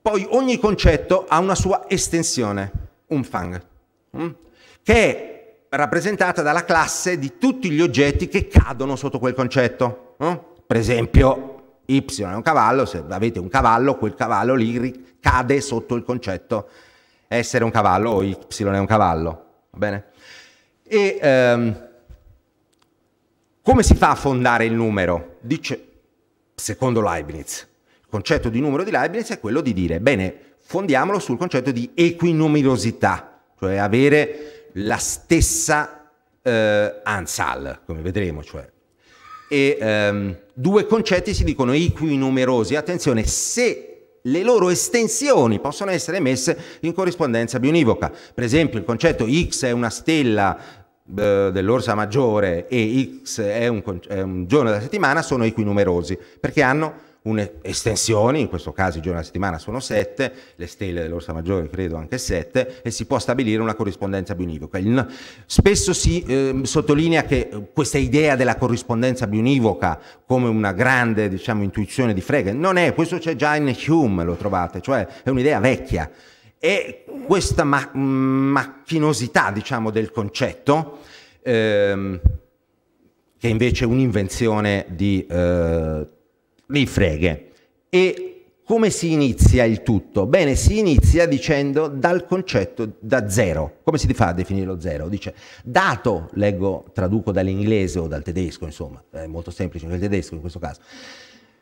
Poi ogni concetto ha una sua estensione, un fang, mm? che è rappresentata dalla classe di tutti gli oggetti che cadono sotto quel concetto. Mm? Per esempio, Y è un cavallo, se avete un cavallo, quel cavallo lì cade sotto il concetto essere un cavallo o Y è un cavallo. Va bene? E ehm, come si fa a fondare il numero? Dice, secondo Leibniz, il concetto di numero di Leibniz è quello di dire, bene, fondiamolo sul concetto di equinumerosità, cioè avere la stessa eh, ansal, come vedremo, cioè. E ehm, due concetti si dicono equinumerosi, attenzione, se le loro estensioni possono essere messe in corrispondenza bionivoca. Per esempio il concetto X è una stella eh, dell'orsa maggiore e X è un, è un giorno della settimana sono equinumerosi perché hanno un'estensione, in questo caso i giorni della settimana sono sette, le stelle dell'Orsa Maggiore credo anche sette, e si può stabilire una corrispondenza bionivoca. Il, spesso si eh, sottolinea che eh, questa idea della corrispondenza bionivoca come una grande diciamo, intuizione di Frege non è, questo c'è già in Hume, lo trovate, cioè è un'idea vecchia. E questa ma- mm, macchinosità diciamo, del concetto... Ehm, che invece è un'invenzione di eh, li freghe. E come si inizia il tutto? Bene, si inizia dicendo dal concetto da zero. Come si fa a definire lo zero? Dice, dato, leggo, traduco dall'inglese o dal tedesco, insomma, è molto semplice il tedesco in questo caso.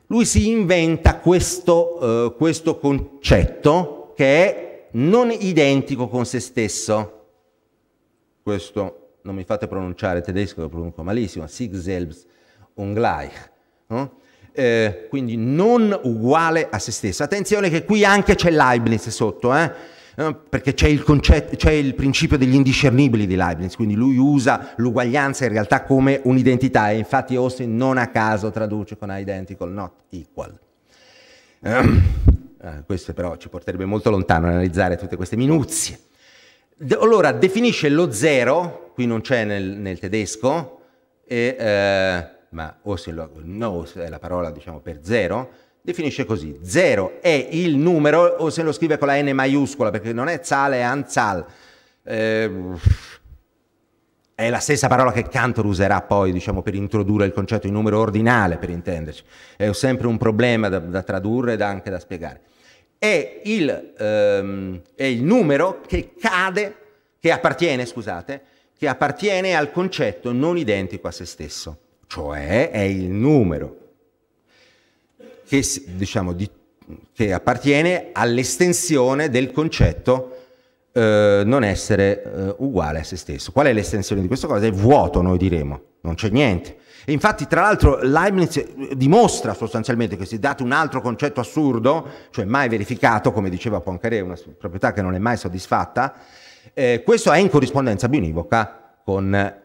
Lui si inventa questo, uh, questo concetto che è non identico con se stesso. Questo non mi fate pronunciare tedesco, lo pronuncio malissimo, sich selbst ungleich. No? eh, quindi non uguale a se stessa. Attenzione che qui anche c'è Leibniz sotto, eh? eh perché c'è il, concetto, il principio degli indiscernibili di Leibniz, quindi lui usa l'uguaglianza in realtà come un'identità e infatti Austin non a caso traduce con identical, not equal. Ehm, eh, questo però ci porterebbe molto lontano analizzare tutte queste minuzie. De allora definisce lo zero, qui non c'è nel, nel, tedesco, e eh, ma Ocelot knows è la parola diciamo per zero, definisce così, zero è il numero, o se lo scrive con la N maiuscola, perché non è zal, è anzal, eh, è la stessa parola che Cantor userà poi diciamo, per introdurre il concetto di numero ordinale, per intenderci, è sempre un problema da, da tradurre e anche da spiegare. È il, ehm, è il numero che cade, che appartiene, scusate, che appartiene al concetto non identico a se stesso cioè è il numero che, diciamo, di, che appartiene all'estensione del concetto eh, non essere eh, uguale a se stesso. Qual è l'estensione di questa cosa? È vuoto, noi diremo, non c'è niente. E infatti, tra l'altro, Leibniz eh, dimostra sostanzialmente che si è dato un altro concetto assurdo, cioè mai verificato, come diceva Poincaré, una proprietà che non è mai soddisfatta, eh, questo è in corrispondenza bionivoca con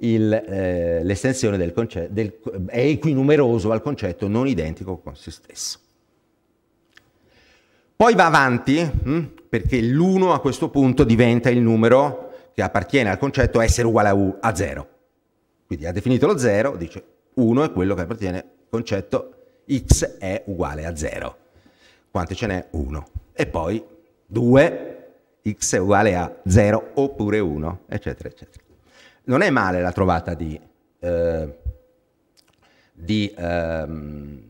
eh, l'estensione del concetto del, è equinumeroso al concetto non identico con se stesso. Poi va avanti, mh, hm, perché l'1 a questo punto diventa il numero che appartiene al concetto essere uguale a, u, a 0. Quindi ha definito lo 0, dice 1 è quello che appartiene al concetto x è uguale a 0. Quante ce n'è? 1. E poi 2, x è uguale a 0 oppure 1, eccetera, eccetera non è male la trovata di, eh, di, ehm,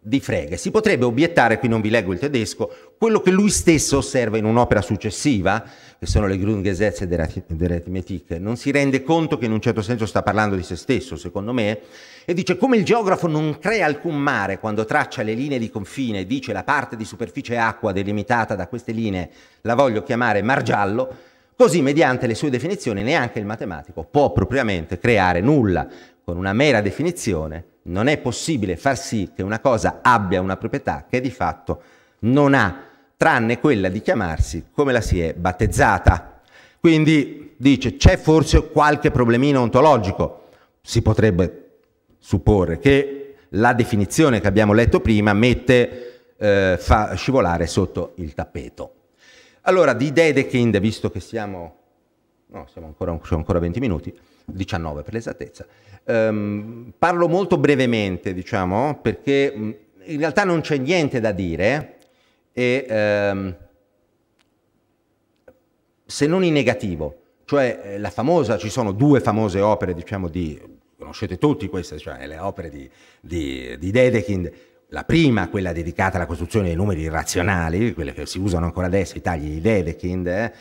di Frege. Si potrebbe obiettare, qui non vi leggo il tedesco, quello che lui stesso osserva in un'opera successiva, che sono le Grundgesetze dell'aritmetica, non si rende conto che in un certo senso sta parlando di se stesso, secondo me, e dice come il geografo non crea alcun mare quando traccia le linee di confine e dice la parte di superficie acqua delimitata da queste linee la voglio chiamare mar giallo, Così, mediante le sue definizioni, neanche il matematico può propriamente creare nulla. Con una mera definizione non è possibile far sì che una cosa abbia una proprietà che di fatto non ha, tranne quella di chiamarsi come la si è battezzata. Quindi dice c'è forse qualche problemino ontologico. Si potrebbe supporre che la definizione che abbiamo letto prima mette, eh, fa scivolare sotto il tappeto. Allora, di Dedekind, visto che siamo, no, siamo ancora, siamo ancora 20 minuti, 19 per l'esattezza, ehm, parlo molto brevemente, diciamo, perché in realtà non c'è niente da dire e, ehm, se non in negativo, cioè eh, la famosa, ci sono due famose opere, diciamo, di, conoscete tutti queste, cioè le opere di, di, di Dedekind, la prima, quella dedicata alla costruzione dei numeri razionali, quelle che si usano ancora adesso, i tagli di Dedekind, eh,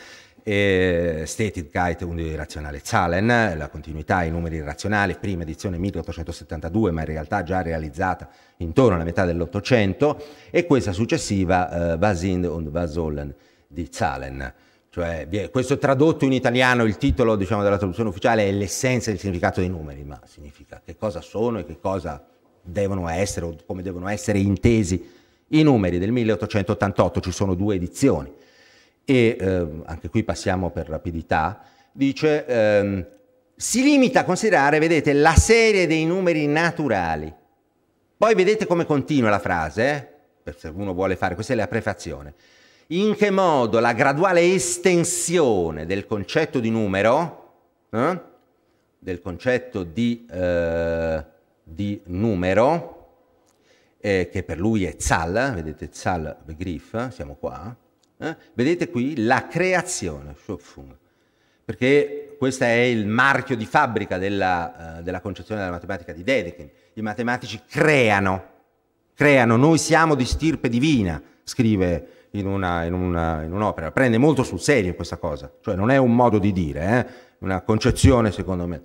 e Stated und irrazionale Zahlen, la continuità ai numeri razionali, prima edizione 1872, ma in realtà già realizzata intorno alla metà dell'Ottocento, e questa successiva, eh, Basind und Basolen di Zahlen. Cioè, questo tradotto in italiano, il titolo diciamo, della traduzione ufficiale è l'essenza del significato dei numeri, ma significa che cosa sono e che cosa devono essere o come devono essere intesi i numeri del 1888, ci sono due edizioni e eh, anche qui passiamo per rapidità, dice ehm, si limita a considerare, vedete, la serie dei numeri naturali. Poi vedete come continua la frase, eh? se uno vuole fare, questa è la prefazione. In che modo la graduale estensione del concetto di numero, eh? del concetto di... Eh, di numero, eh, che per lui è Zal, vedete Zal Begrif, siamo qua, eh? vedete qui la creazione, perché questo è il marchio di fabbrica della, eh, della concezione della matematica di Dedekind. I matematici creano, creano, noi siamo di stirpe divina, scrive in, una, in, una, in un'opera. Prende molto sul serio questa cosa, cioè non è un modo di dire, eh, una concezione secondo me.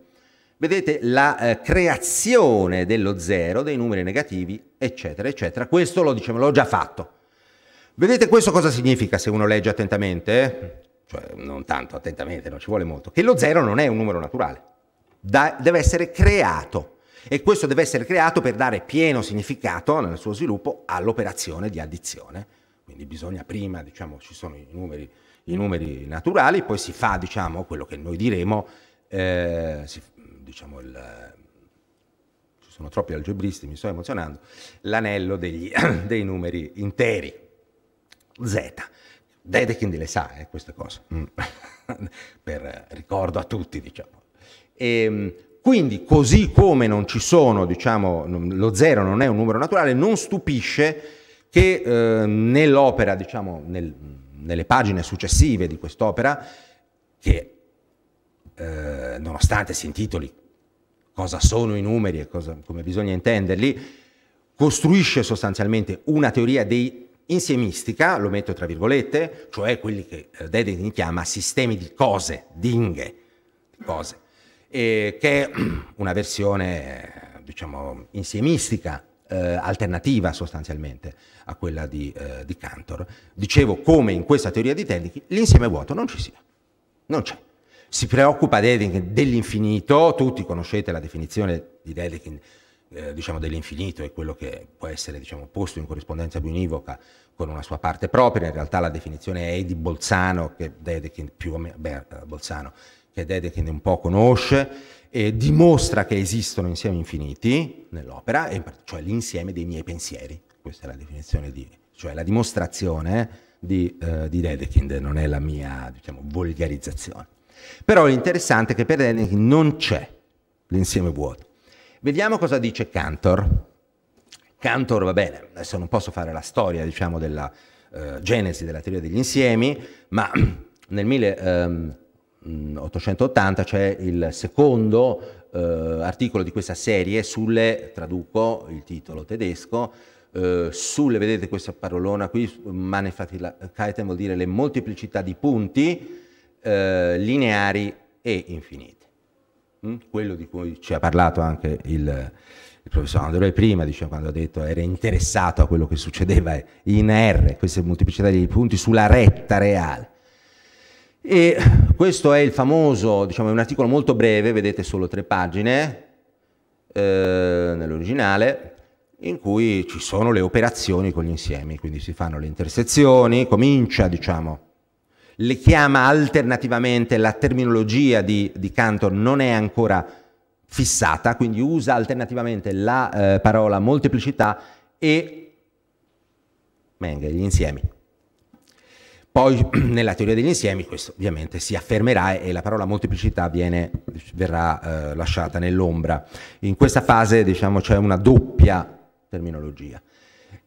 Vedete la eh, creazione dello zero, dei numeri negativi, eccetera, eccetera. Questo lo diciamo, l'ho già fatto. Vedete questo cosa significa se uno legge attentamente? Cioè, non tanto attentamente, non ci vuole molto. Che lo zero non è un numero naturale. Da, deve essere creato. E questo deve essere creato per dare pieno significato nel suo sviluppo all'operazione di addizione. Quindi bisogna prima, diciamo, ci sono i numeri, i numeri naturali, poi si fa, diciamo, quello che noi diremo, eh, si, diciamo, il, ci sono troppi algebristi, mi sto emozionando, l'anello degli, [clears throat] dei numeri interi, z. Dedekind le sa eh, queste cose, mm. [laughs] per ricordo a tutti, diciamo. E, ehm, quindi, così come non ci sono, diciamo, lo zero non è un numero naturale, non stupisce che eh, nell'opera, diciamo, nel, nelle pagine successive di quest'opera, che eh, nonostante si intitoli cosa sono i numeri e cosa, come bisogna intenderli, costruisce sostanzialmente una teoria dei insiemistica, lo metto tra virgolette, cioè quelli che eh, Dedekind chiama sistemi di cose, dinghe, di cose, che è [clears throat] una versione, diciamo, insiemistica, eh, alternativa sostanzialmente a quella di, eh, di Cantor. Dicevo come in questa teoria di Dedekind l'insieme vuoto non ci sia, non c'è si preoccupa Dedekind dell'infinito, tutti conoscete la definizione di Dedekind eh, diciamo, dell'infinito e quello che può essere diciamo, posto in corrispondenza bionivoca con una sua parte propria, in realtà la definizione è di Bolzano, che Dedekind più o meno, beh, eh, Bolzano, che Dedekind un po' conosce, eh, dimostra che esistono insiemi infiniti nell'opera, cioè l'insieme dei miei pensieri, questa è la definizione di, cioè la dimostrazione di, eh, di Dedekind, non è la mia diciamo, volgarizzazione. Però l'interessante è che per Heineken non c'è l'insieme vuoto. Vediamo cosa dice Cantor. Cantor, va bene, adesso non posso fare la storia, diciamo, della eh, genesi della teoria degli insiemi, ma [clears throat] nel 1880 ehm, c'è il secondo eh, articolo di questa serie sulle, traduco il titolo tedesco, eh, sulle, vedete questa parolona qui, Mannigfaltigkeiten vuol dire le molteplicità di punti, eh, lineari e infinite. Mm? Quello di cui ci ha parlato anche il, il professor Andrei prima, diciamo, quando ha detto era interessato a quello che succedeva in R, queste molteplicità di punti sulla retta reale. E questo è il famoso, diciamo, è un articolo molto breve, vedete solo tre pagine eh, nell'originale, in cui ci sono le operazioni con gli insiemi, quindi si fanno le intersezioni, comincia, diciamo, le chiama alternativamente la terminologia di, di Cantor non è ancora fissata, quindi usa alternativamente la eh, parola molteplicità e Menge, gli insiemi. Poi [clears throat] nella teoria degli insiemi questo ovviamente si affermerà e la parola molteplicità viene, verrà eh, lasciata nell'ombra. In questa fase diciamo, c'è una doppia terminologia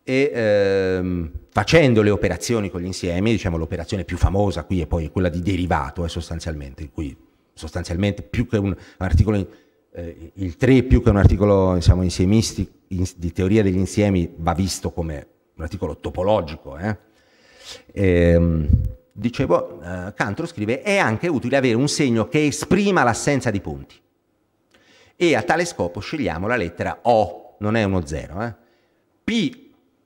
e ehm, facendo le operazioni con gli insiemi, diciamo l'operazione più famosa qui è poi quella di derivato eh, sostanzialmente, in cui sostanzialmente più che un articolo, eh, il 3 più che un articolo diciamo, insiemisti, in, di teoria degli insiemi va visto come un articolo topologico. Eh. E, ehm, dicevo, eh, Cantro scrive, è anche utile avere un segno che esprima l'assenza di punti. E a tale scopo scegliamo la lettera O, non è uno zero. Eh. P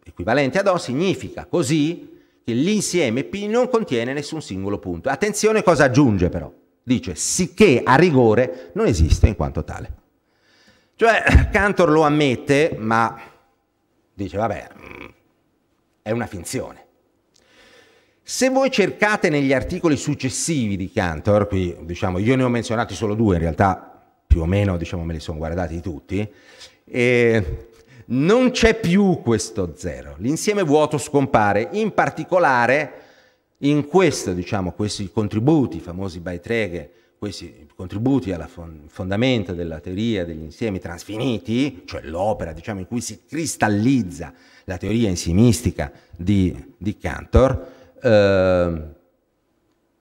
equivalente ad O significa così che l'insieme P non contiene nessun singolo punto. Attenzione cosa aggiunge però. Dice sicché a rigore non esiste in quanto tale. Cioè [clears throat] Cantor lo ammette, ma dice vabbè, mm, è una finzione. Se voi cercate negli articoli successivi di Cantor, qui diciamo io ne ho menzionati solo due, in realtà più o meno diciamo me li sono guardati tutti, e non c'è più questo zero, l'insieme vuoto scompare, in particolare in questo, diciamo, questi contributi, i famosi Beiträge, questi contributi al fondamento della teoria degli insiemi trasfiniti, cioè l'opera diciamo, in cui si cristallizza la teoria insiemistica di, di Cantor, eh,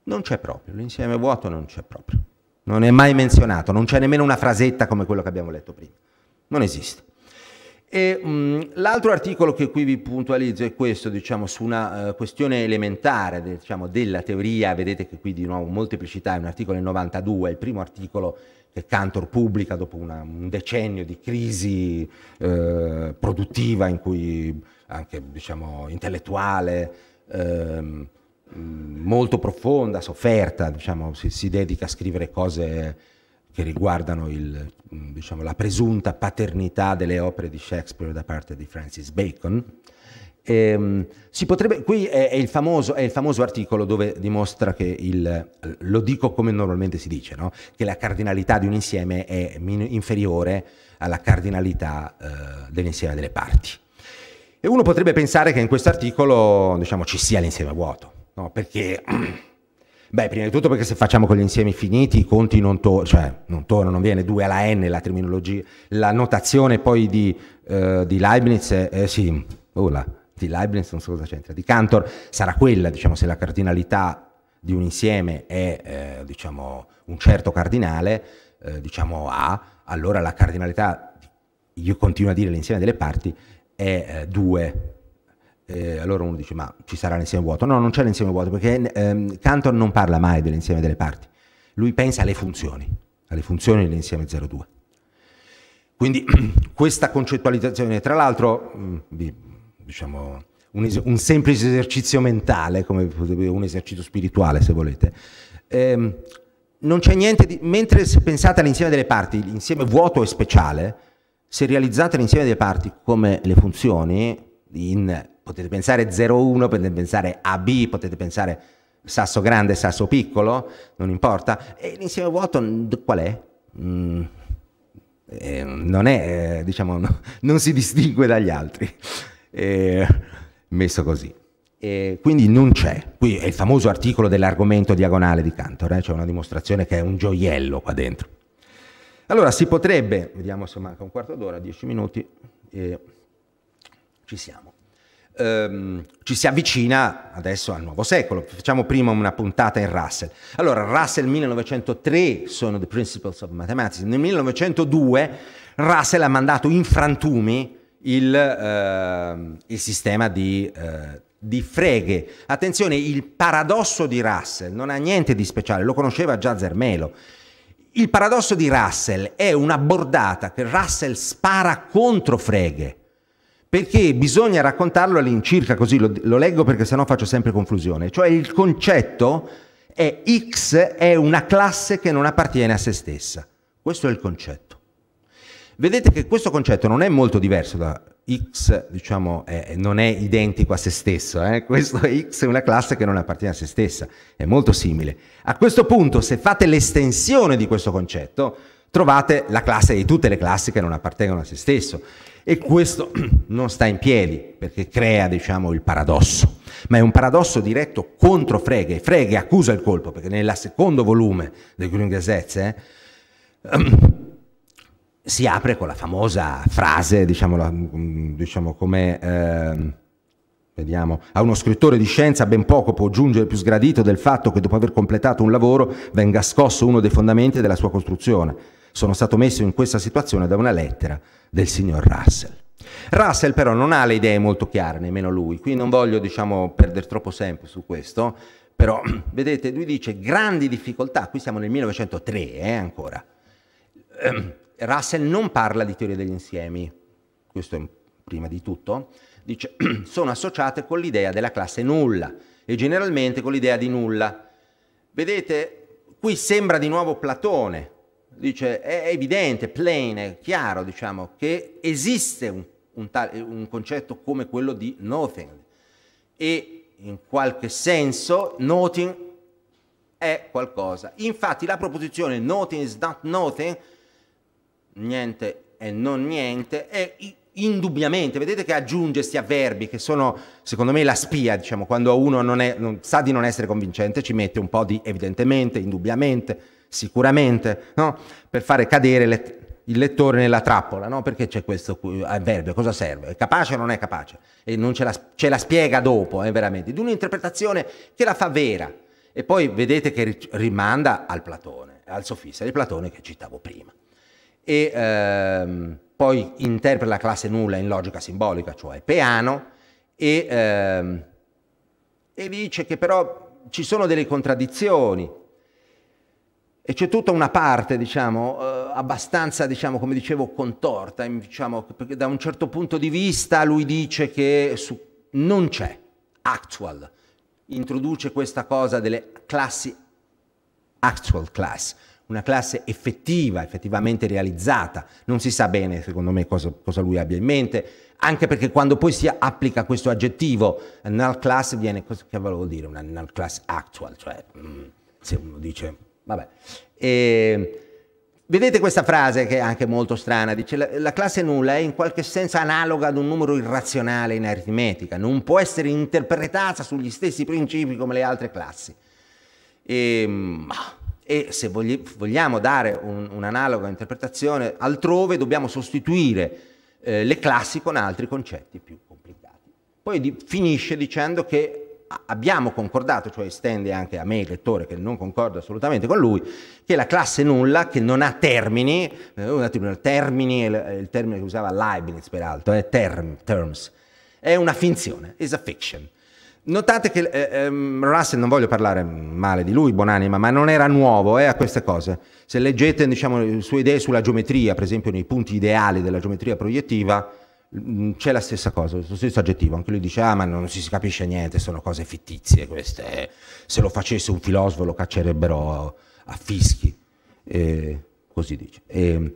non c'è proprio, l'insieme vuoto non c'è proprio, non è mai menzionato, non c'è nemmeno una frasetta come quello che abbiamo letto prima, non esiste l'altro articolo che qui vi puntualizzo è questo, diciamo, su una uh, questione elementare diciamo, della teoria, vedete che qui di nuovo molteplicità è un articolo del 92, il primo articolo che Cantor pubblica dopo una, un decennio di crisi eh, produttiva in cui anche diciamo, intellettuale eh, molto profonda, sofferta, diciamo, si, si dedica a scrivere cose che riguardano il, mm, diciamo, la presunta paternità delle opere di Shakespeare da parte di Francis Bacon. E, ehm, potrebbe, qui è, è, il famoso, è, il famoso, articolo dove dimostra che il, lo dico come normalmente si dice, no? che la cardinalità di un insieme è inferiore alla cardinalità eh, dell'insieme delle parti. E uno potrebbe pensare che in questo articolo diciamo, ci sia l'insieme vuoto, no? perché [clears throat] Beh, prima di tutto perché se facciamo con gli insiemi finiti i conti non, to- cioè, non tornano, non viene 2 alla n la terminologia, la notazione poi di, eh, di Leibniz, eh, sì, oh là, di Leibniz non so cosa c'entra, di Cantor sarà quella, diciamo, se la cardinalità di un insieme è eh, diciamo, un certo cardinale, eh, diciamo A, allora la cardinalità, io continuo a dire l'insieme delle parti, è 2 eh, eh, allora uno dice ma ci sarà l'insieme vuoto? No, non c'è l'insieme vuoto perché ehm, Cantor non parla mai dell'insieme delle parti, lui pensa alle funzioni, alle funzioni dell'insieme 02. Quindi [clears throat] questa concettualizzazione, tra l'altro, mm, diciamo, un, un, semplice esercizio mentale, come un esercizio spirituale se volete, ehm, non c'è niente di... Mentre se pensate all'insieme delle parti, l'insieme vuoto è speciale, se realizzate l'insieme delle parti come le funzioni in potete pensare 0-1, potete pensare AB, potete pensare sasso grande, sasso piccolo, non importa. E l'insieme vuoto qual è? Mm, eh, non è, eh, diciamo, no, [laughs] non si distingue dagli altri. Eh, messo così. E eh, quindi non c'è. Qui è il famoso articolo dell'argomento diagonale di Cantor, eh? c'è una dimostrazione che è un gioiello qua dentro. Allora si potrebbe, vediamo se manca un quarto d'ora, dieci minuti, e eh, ci siamo ehm, ci si avvicina adesso al nuovo secolo. Facciamo prima una puntata in Russell. Allora, Russell 1903 sono The Principles of Mathematics. Nel 1902 Russell ha mandato in frantumi il, ehm, il sistema di... Eh, di freghe. Attenzione, il paradosso di Russell non ha niente di speciale, lo conosceva già Zermelo. Il paradosso di Russell è una bordata che Russell spara contro freghe perché bisogna raccontarlo all'incirca, così lo, lo leggo perché sennò faccio sempre confusione, cioè il concetto è X è una classe che non appartiene a se stessa, questo è il concetto. Vedete che questo concetto non è molto diverso da X, diciamo, è, non è identico a se stesso, eh? [laughs] questo è X è una classe che non appartiene a se stessa, è molto simile. A questo punto, se fate l'estensione di questo concetto, trovate la classe di tutte le classi che non appartengono a se stesso. E questo [clears throat] non sta in piedi perché crea, diciamo, il paradosso. Ma è un paradosso diretto contro Frege. Frege accusa il colpo perché nel secondo volume del Green Gazette eh, [clears throat] si apre con la famosa frase, diciamo, mm, diciamo come... Eh, Vediamo. A uno scrittore di scienza ben poco può giungere più sgradito del fatto che dopo aver completato un lavoro venga scosso uno dei fondamenti della sua costruzione. Sono stato messo in questa situazione da una lettera del signor Russell. Russell però non ha le idee molto chiare, nemmeno lui, qui non voglio diciamo, perdere troppo tempo su questo, però [clears throat] vedete lui dice grandi difficoltà, qui siamo nel 1903 eh, ancora, ehm, Russell non parla di teoria degli insiemi, questo è prima di tutto, dice [clears throat] sono associate con l'idea della classe nulla e generalmente con l'idea di nulla. Vedete, qui sembra di nuovo Platone, dice è evidente, plain, chiaro, diciamo, che esiste un, un, tale, un concetto come quello di nothing e in qualche senso nothing è qualcosa. Infatti la proposizione nothing is not nothing, niente e non niente, è indubbiamente, vedete che aggiunge questi avverbi che sono secondo me la spia, diciamo, quando uno non è, non, sa di non essere convincente ci mette un po' di evidentemente, indubbiamente, sicuramente, no? per fare cadere le, il lettore nella trappola, no? perché c'è questo avverbio, cosa serve? È capace o non è capace? E non ce, la, ce la spiega dopo, eh, veramente, di un'interpretazione che la fa vera. E poi vedete che rimanda al Platone, al sofista di Platone che citavo prima. E ehm, poi interpreta la classe nulla in logica simbolica, cioè Peano, e, ehm, e dice che però ci sono delle contraddizioni e c'è tutta una parte, diciamo, eh, abbastanza, diciamo, come dicevo, contorta, diciamo, perché da un certo punto di vista lui dice che su, non c'è actual, introduce questa cosa delle classi actual class, una classe effettiva, effettivamente realizzata. Non si sa bene, secondo me, cosa, cosa lui abbia in mente, anche perché quando poi si applica questo aggettivo, null class viene, cosa, che vuol dire una null class actual? Cioè, mm, se uno dice Vabbè. E, ehm, vedete questa frase che è anche molto strana, dice la, la classe nulla è in qualche senso analoga ad un numero irrazionale in aritmetica, non può essere interpretata sugli stessi principi come le altre classi. E, ehm, e se vogli, vogliamo dare un'analoga interpretazione altrove dobbiamo sostituire eh, le classi con altri concetti più complicati. Poi di, finisce dicendo che abbiamo concordato, cioè estende anche a me, lettore, che non concordo assolutamente con lui, che la classe nulla, che non ha termini, eh, un attimo, termini è il termine che usava Leibniz peraltro, è eh, term, terms, è una finzione, is a fiction. Notate che eh, ehm, Russell, non voglio parlare male di lui, buonanima, ma non era nuovo eh, a queste cose. Se leggete diciamo, le sue idee sulla geometria, per esempio nei punti ideali della geometria proiettiva, Mm, c'è la stessa cosa, lo stesso aggettivo, anche lui dice ah ma non si capisce niente, sono cose fittizie queste, se lo facesse un filosofo lo caccerebbero a fischi, e così dice. E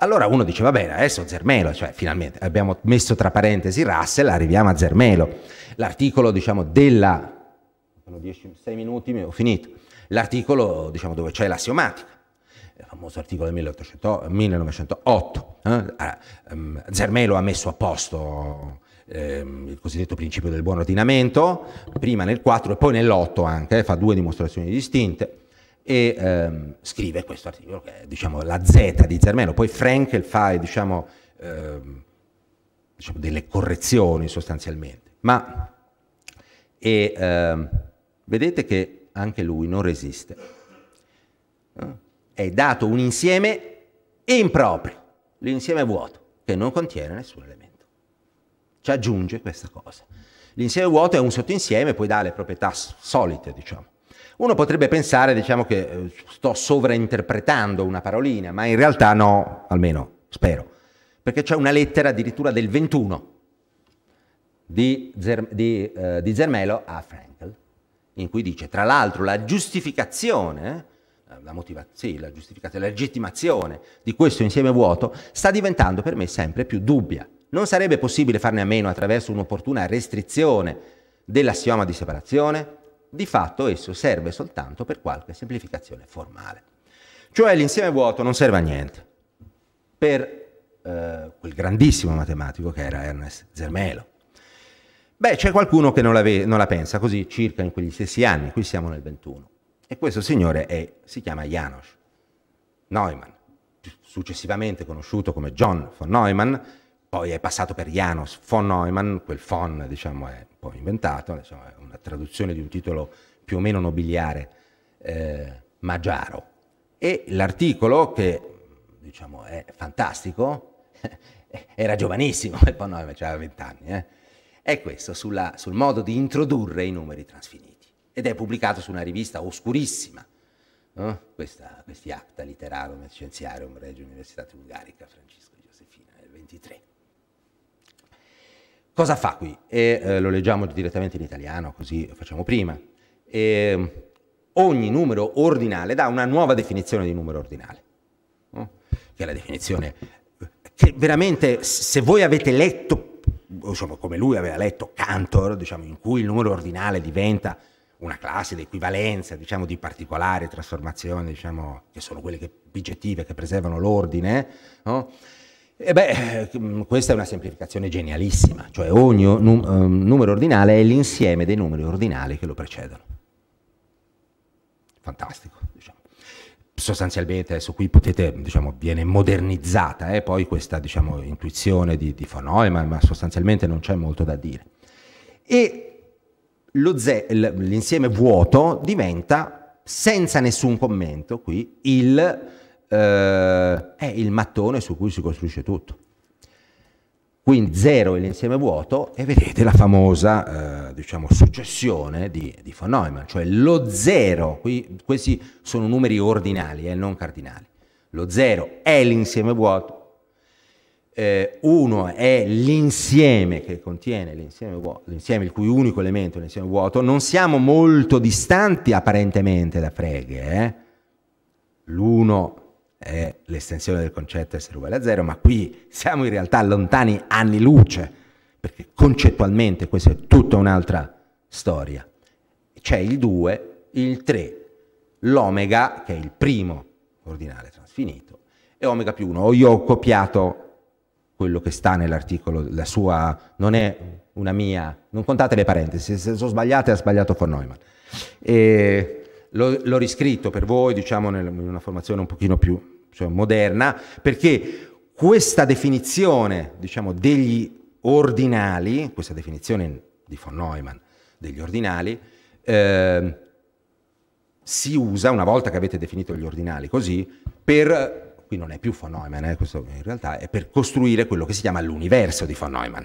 allora uno dice va bene, adesso Zermelo, cioè finalmente abbiamo messo tra parentesi Russell, arriviamo a Zermelo, l'articolo diciamo della, sono 6 minuti, ho finito, l'articolo diciamo dove c'è l'assiomatica il famoso articolo del 1800, 1908. Eh? Ehm, Zermelo ha messo a posto ehm, il cosiddetto principio del buon ordinamento, prima nel 4 e poi nell'8 anche, eh, fa due dimostrazioni distinte e ehm, scrive questo articolo che è diciamo, la Z di Zermelo, poi Frankel fa eh, diciamo, ehm, diciamo, delle correzioni sostanzialmente, ma e, ehm, vedete che anche lui non resiste. Eh? è dato un insieme improprio, l'insieme vuoto, che non contiene nessun elemento. Ci aggiunge questa cosa. L'insieme vuoto è un sottoinsieme, poi dà le proprietà solite, diciamo. Uno potrebbe pensare, diciamo, che eh, sto sovrainterpretando una parolina, ma in realtà no, almeno spero, perché c'è una lettera addirittura del 21 di, Zer di, eh, di Zermelo a Frankl, in cui dice, tra l'altro, la giustificazione eh, la, sì, la giustificazione, la legittimazione di questo insieme vuoto sta diventando per me sempre più dubbia. Non sarebbe possibile farne a meno attraverso un'opportuna restrizione dell'assioma di separazione? Di fatto esso serve soltanto per qualche semplificazione formale. Cioè l'insieme vuoto non serve a niente. Per eh, quel grandissimo matematico che era Ernest Zermelo. Beh, c'è qualcuno che non la, non la pensa così circa in quegli stessi anni, qui siamo nel 21. E questo signore è, si chiama Janos Neumann, successivamente conosciuto come John von Neumann, poi è passato per Janos von Neumann, quel von diciamo, è un po' inventato, insomma, è una traduzione di un titolo più o meno nobiliare eh, magiaro. E l'articolo che diciamo, è fantastico, [laughs] era giovanissimo, [laughs] e poi no, aveva vent'anni, eh, è questo sulla, sul modo di introdurre i numeri trasfiniti ed è pubblicato su una rivista oscurissima, no? Questa, questi Acta Literarum et Scienziarum Reggio Università Ungarica, Francesco Giosefina, nel 23. Cosa fa qui? E, eh, lo leggiamo direttamente in italiano, così facciamo prima. E, ogni numero ordinale dà una nuova definizione di numero ordinale, no? che è la definizione che veramente se voi avete letto, diciamo, come lui aveva letto Cantor, diciamo, in cui il numero ordinale diventa una classe, l'equivalenza diciamo, di particolari trasformazioni, diciamo, che sono quelle che, bigettive che preservano l'ordine, no? E beh, ehm, questa è una semplificazione genialissima, cioè ogni num ehm, numero ordinale è l'insieme dei numeri ordinali che lo precedono. Fantastico, diciamo sostanzialmente adesso qui potete, diciamo, viene modernizzata eh, poi questa diciamo, intuizione di, di von Neumann, ma sostanzialmente non c'è molto da dire. E l'insieme vuoto diventa, senza nessun commento qui, il, eh, è il mattone su cui si costruisce tutto. Quindi 0 è l'insieme vuoto e vedete la famosa eh, diciamo, successione di, di, von Neumann, cioè lo 0, questi sono numeri ordinali e eh, non cardinali, lo 0 è l'insieme vuoto, eh, uno è l'insieme che contiene l'insieme vuoto, l'insieme il cui unico elemento è l'insieme vuoto. Non siamo molto distanti apparentemente da freghe. Eh? L'uno è l'estensione del concetto essere uguale a zero, ma qui siamo in realtà lontani anni luce, perché concettualmente questa è tutta un'altra storia. C'è il 2, il 3, l'omega, che è il primo ordinale trasfinito, e omega più 1. io ho copiato quello che sta nell'articolo, la sua, non è una mia, non contate le parentesi, se sono sbagliate ha sbagliato von Neumann. E l'ho, riscritto per voi, diciamo, nel, in una formazione un pochino più cioè, moderna, perché questa definizione, diciamo, degli ordinali, questa definizione di von Neumann degli ordinali, eh, si usa, una volta che avete definito gli ordinali così, per qui non è più von Neumann, eh, questo in realtà è per costruire quello che si chiama l'universo di von Neumann,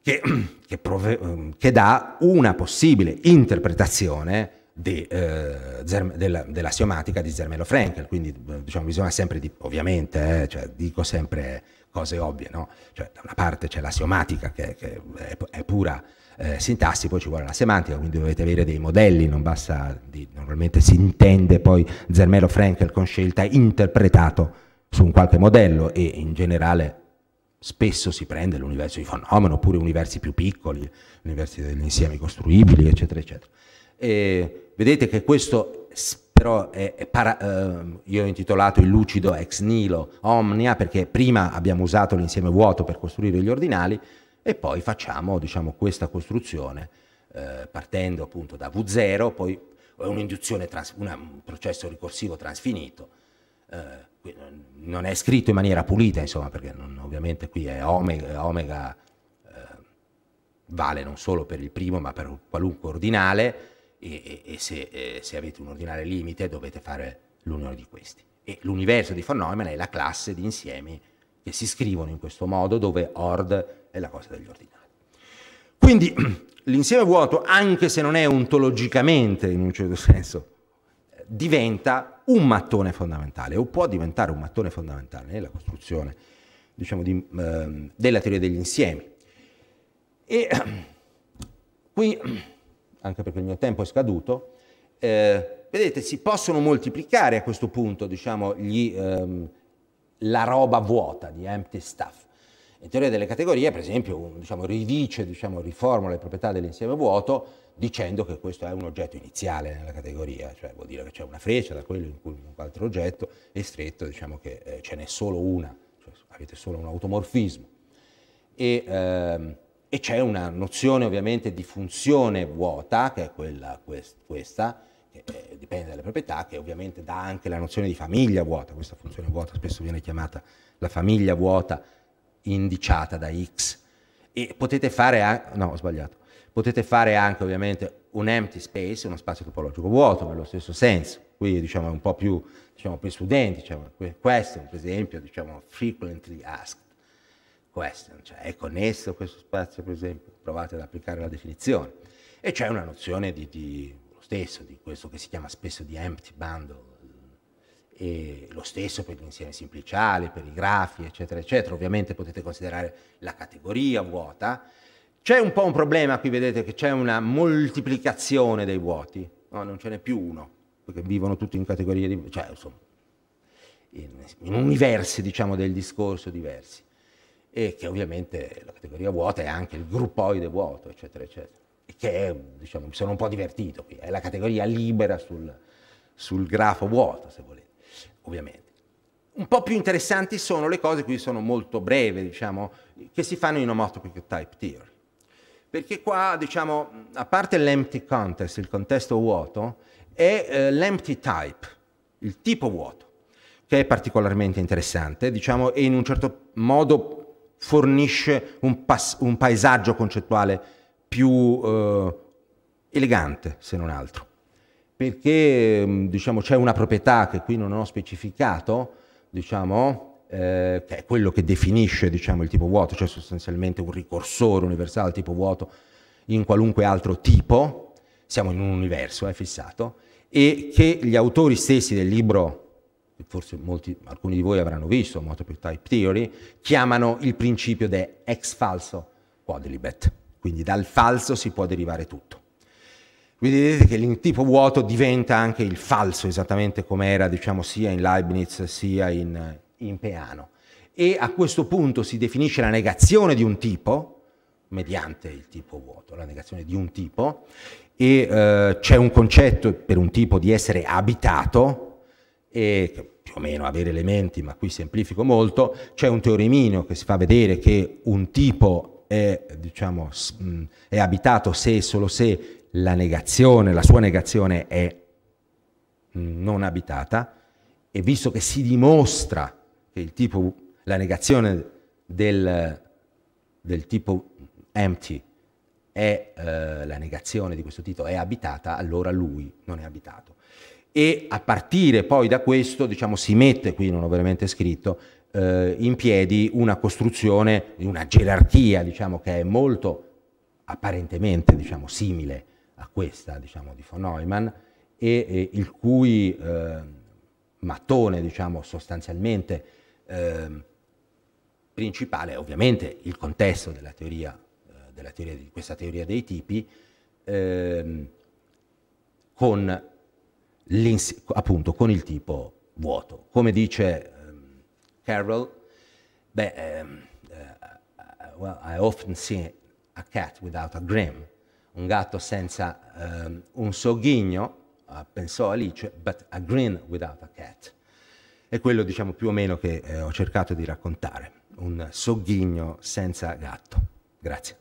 che, [clears throat] che, prove, ehm, che dà una possibile interpretazione de, eh, della, siomatica di Zermelo Frankel, quindi eh, diciamo, bisogna sempre, di, ovviamente, eh, cioè, dico sempre cose ovvie, no? cioè, da una parte c'è l'assiomatica che, che è, è, pura eh, sintassi, poi ci vuole la semantica, quindi dovete avere dei modelli, non basta, di, normalmente si intende poi Zermelo Frankel con scelta interpretato su un qualche modello e in generale spesso si prende l'universo di fenomeno oppure universi più piccoli, universi degli insiemi costruibili, eccetera, eccetera. E vedete che questo però è, è para, eh, io ho intitolato il lucido ex nilo omnia perché prima abbiamo usato l'insieme vuoto per costruire gli ordinali, e poi facciamo diciamo, questa costruzione eh, partendo appunto da V0, poi è un'induzione, un processo ricorsivo transfinito, eh, non è scritto in maniera pulita, insomma, perché non, ovviamente qui è omega, omega eh, vale non solo per il primo ma per qualunque ordinale e, e, e se, eh, se avete un ordinale limite dovete fare l'unione di questi. E l'universo di von Neumann è la classe di insiemi che si scrivono in questo modo dove ord è la cosa degli ordinali. Quindi [clears throat] l'insieme vuoto, anche se non è ontologicamente in un certo senso, diventa un mattone fondamentale o può diventare un mattone fondamentale nella costruzione diciamo, di, eh, della teoria degli insiemi. E [clears throat] qui, [clears throat] anche perché il mio tempo è scaduto, eh, vedete, si possono moltiplicare a questo punto diciamo, gli, ehm, la roba vuota, di empty stuff. In teoria delle categorie, per esempio, diciamo, ridice, diciamo, riformula le proprietà dell'insieme vuoto dicendo che questo è un oggetto iniziale nella categoria, cioè vuol dire che c'è una freccia da quello in cui un altro oggetto è stretto, diciamo che eh, ce n'è solo una, cioè avete solo un automorfismo. E, ehm, e c'è una nozione ovviamente di funzione vuota, che è quella, quest, questa, che eh, dipende dalle proprietà, che ovviamente dà anche la nozione di famiglia vuota, questa funzione vuota spesso viene chiamata la famiglia vuota indiciata da X e potete fare anche, no ho sbagliato, potete fare anche ovviamente un empty space, uno spazio topologico vuoto nello stesso senso, qui diciamo è un po' più, diciamo per studenti, diciamo, question per esempio, diciamo frequently asked question, cioè è connesso questo spazio per esempio, provate ad applicare la definizione e c'è una nozione di, di lo stesso, di questo che si chiama spesso di empty bundle e lo stesso per l'insieme sempliciale, per i grafi, eccetera, eccetera. Ovviamente potete considerare la categoria vuota. C'è un po' un problema qui, vedete che c'è una moltiplicazione dei vuoti, no, non ce n'è più uno, perché vivono tutti in categorie, di, cioè insomma, in, in universi diciamo del discorso diversi, e che ovviamente la categoria vuota è anche il gruppoide vuoto, eccetera, eccetera. E che è, diciamo, mi sono un po' divertito qui, è la categoria libera sul, sul grafo vuoto, se volete ovviamente. Un po' più interessanti sono le cose, qui sono molto breve, diciamo, che si fanno in homotopy type theory. Perché qua, diciamo, a parte l'empty context, il contesto vuoto, è eh, l'empty type, il tipo vuoto, che è particolarmente interessante, diciamo, e in un certo modo fornisce un, un paesaggio concettuale più eh, elegante, se non altro perché mm, diciamo, c'è una proprietà che qui non ho specificato, diciamo, eh, che è quello che definisce diciamo, il tipo vuoto, cioè sostanzialmente un ricorsore universale al tipo vuoto in qualunque altro tipo, siamo in un universo, è eh, fissato, e che gli autori stessi del libro, forse molti, alcuni di voi avranno visto, Motopic Type Theory, chiamano il principio de ex falso quadlibet, quindi dal falso si può derivare tutto. Quindi vedete che il tipo vuoto diventa anche il falso, esattamente come era diciamo, sia in Leibniz sia in, in Peano. E a questo punto si definisce la negazione di un tipo, mediante il tipo vuoto, la negazione di un tipo, e eh, c'è un concetto per un tipo di essere abitato, e più o meno avere elementi, ma qui semplifico molto, c'è un teoremino che si fa vedere che un tipo è, diciamo, è abitato se e solo se la negazione, la sua negazione è non abitata e visto che si dimostra che tipo, la negazione del, del, tipo empty è eh, la negazione di questo titolo, è abitata, allora lui non è abitato. E a partire poi da questo, diciamo, si mette, qui non ho veramente scritto, eh, in piedi una costruzione, una gerarchia, diciamo, che è molto apparentemente, diciamo, simile a questa diciamo, di von Neumann e, e il cui eh, mattone diciamo, sostanzialmente eh, principale è ovviamente il contesto della teoria, eh, della teoria di questa teoria dei tipi ehm, con, appunto, con il tipo vuoto. Come dice ehm, Carroll, beh, um, uh, well, I often see a cat without a grim, un gatto senza um, un sogghigno, pensò Alice, cioè, but a green without a cat. È quello, diciamo, più o meno che eh, ho cercato di raccontare, un sogghigno senza gatto. Grazie.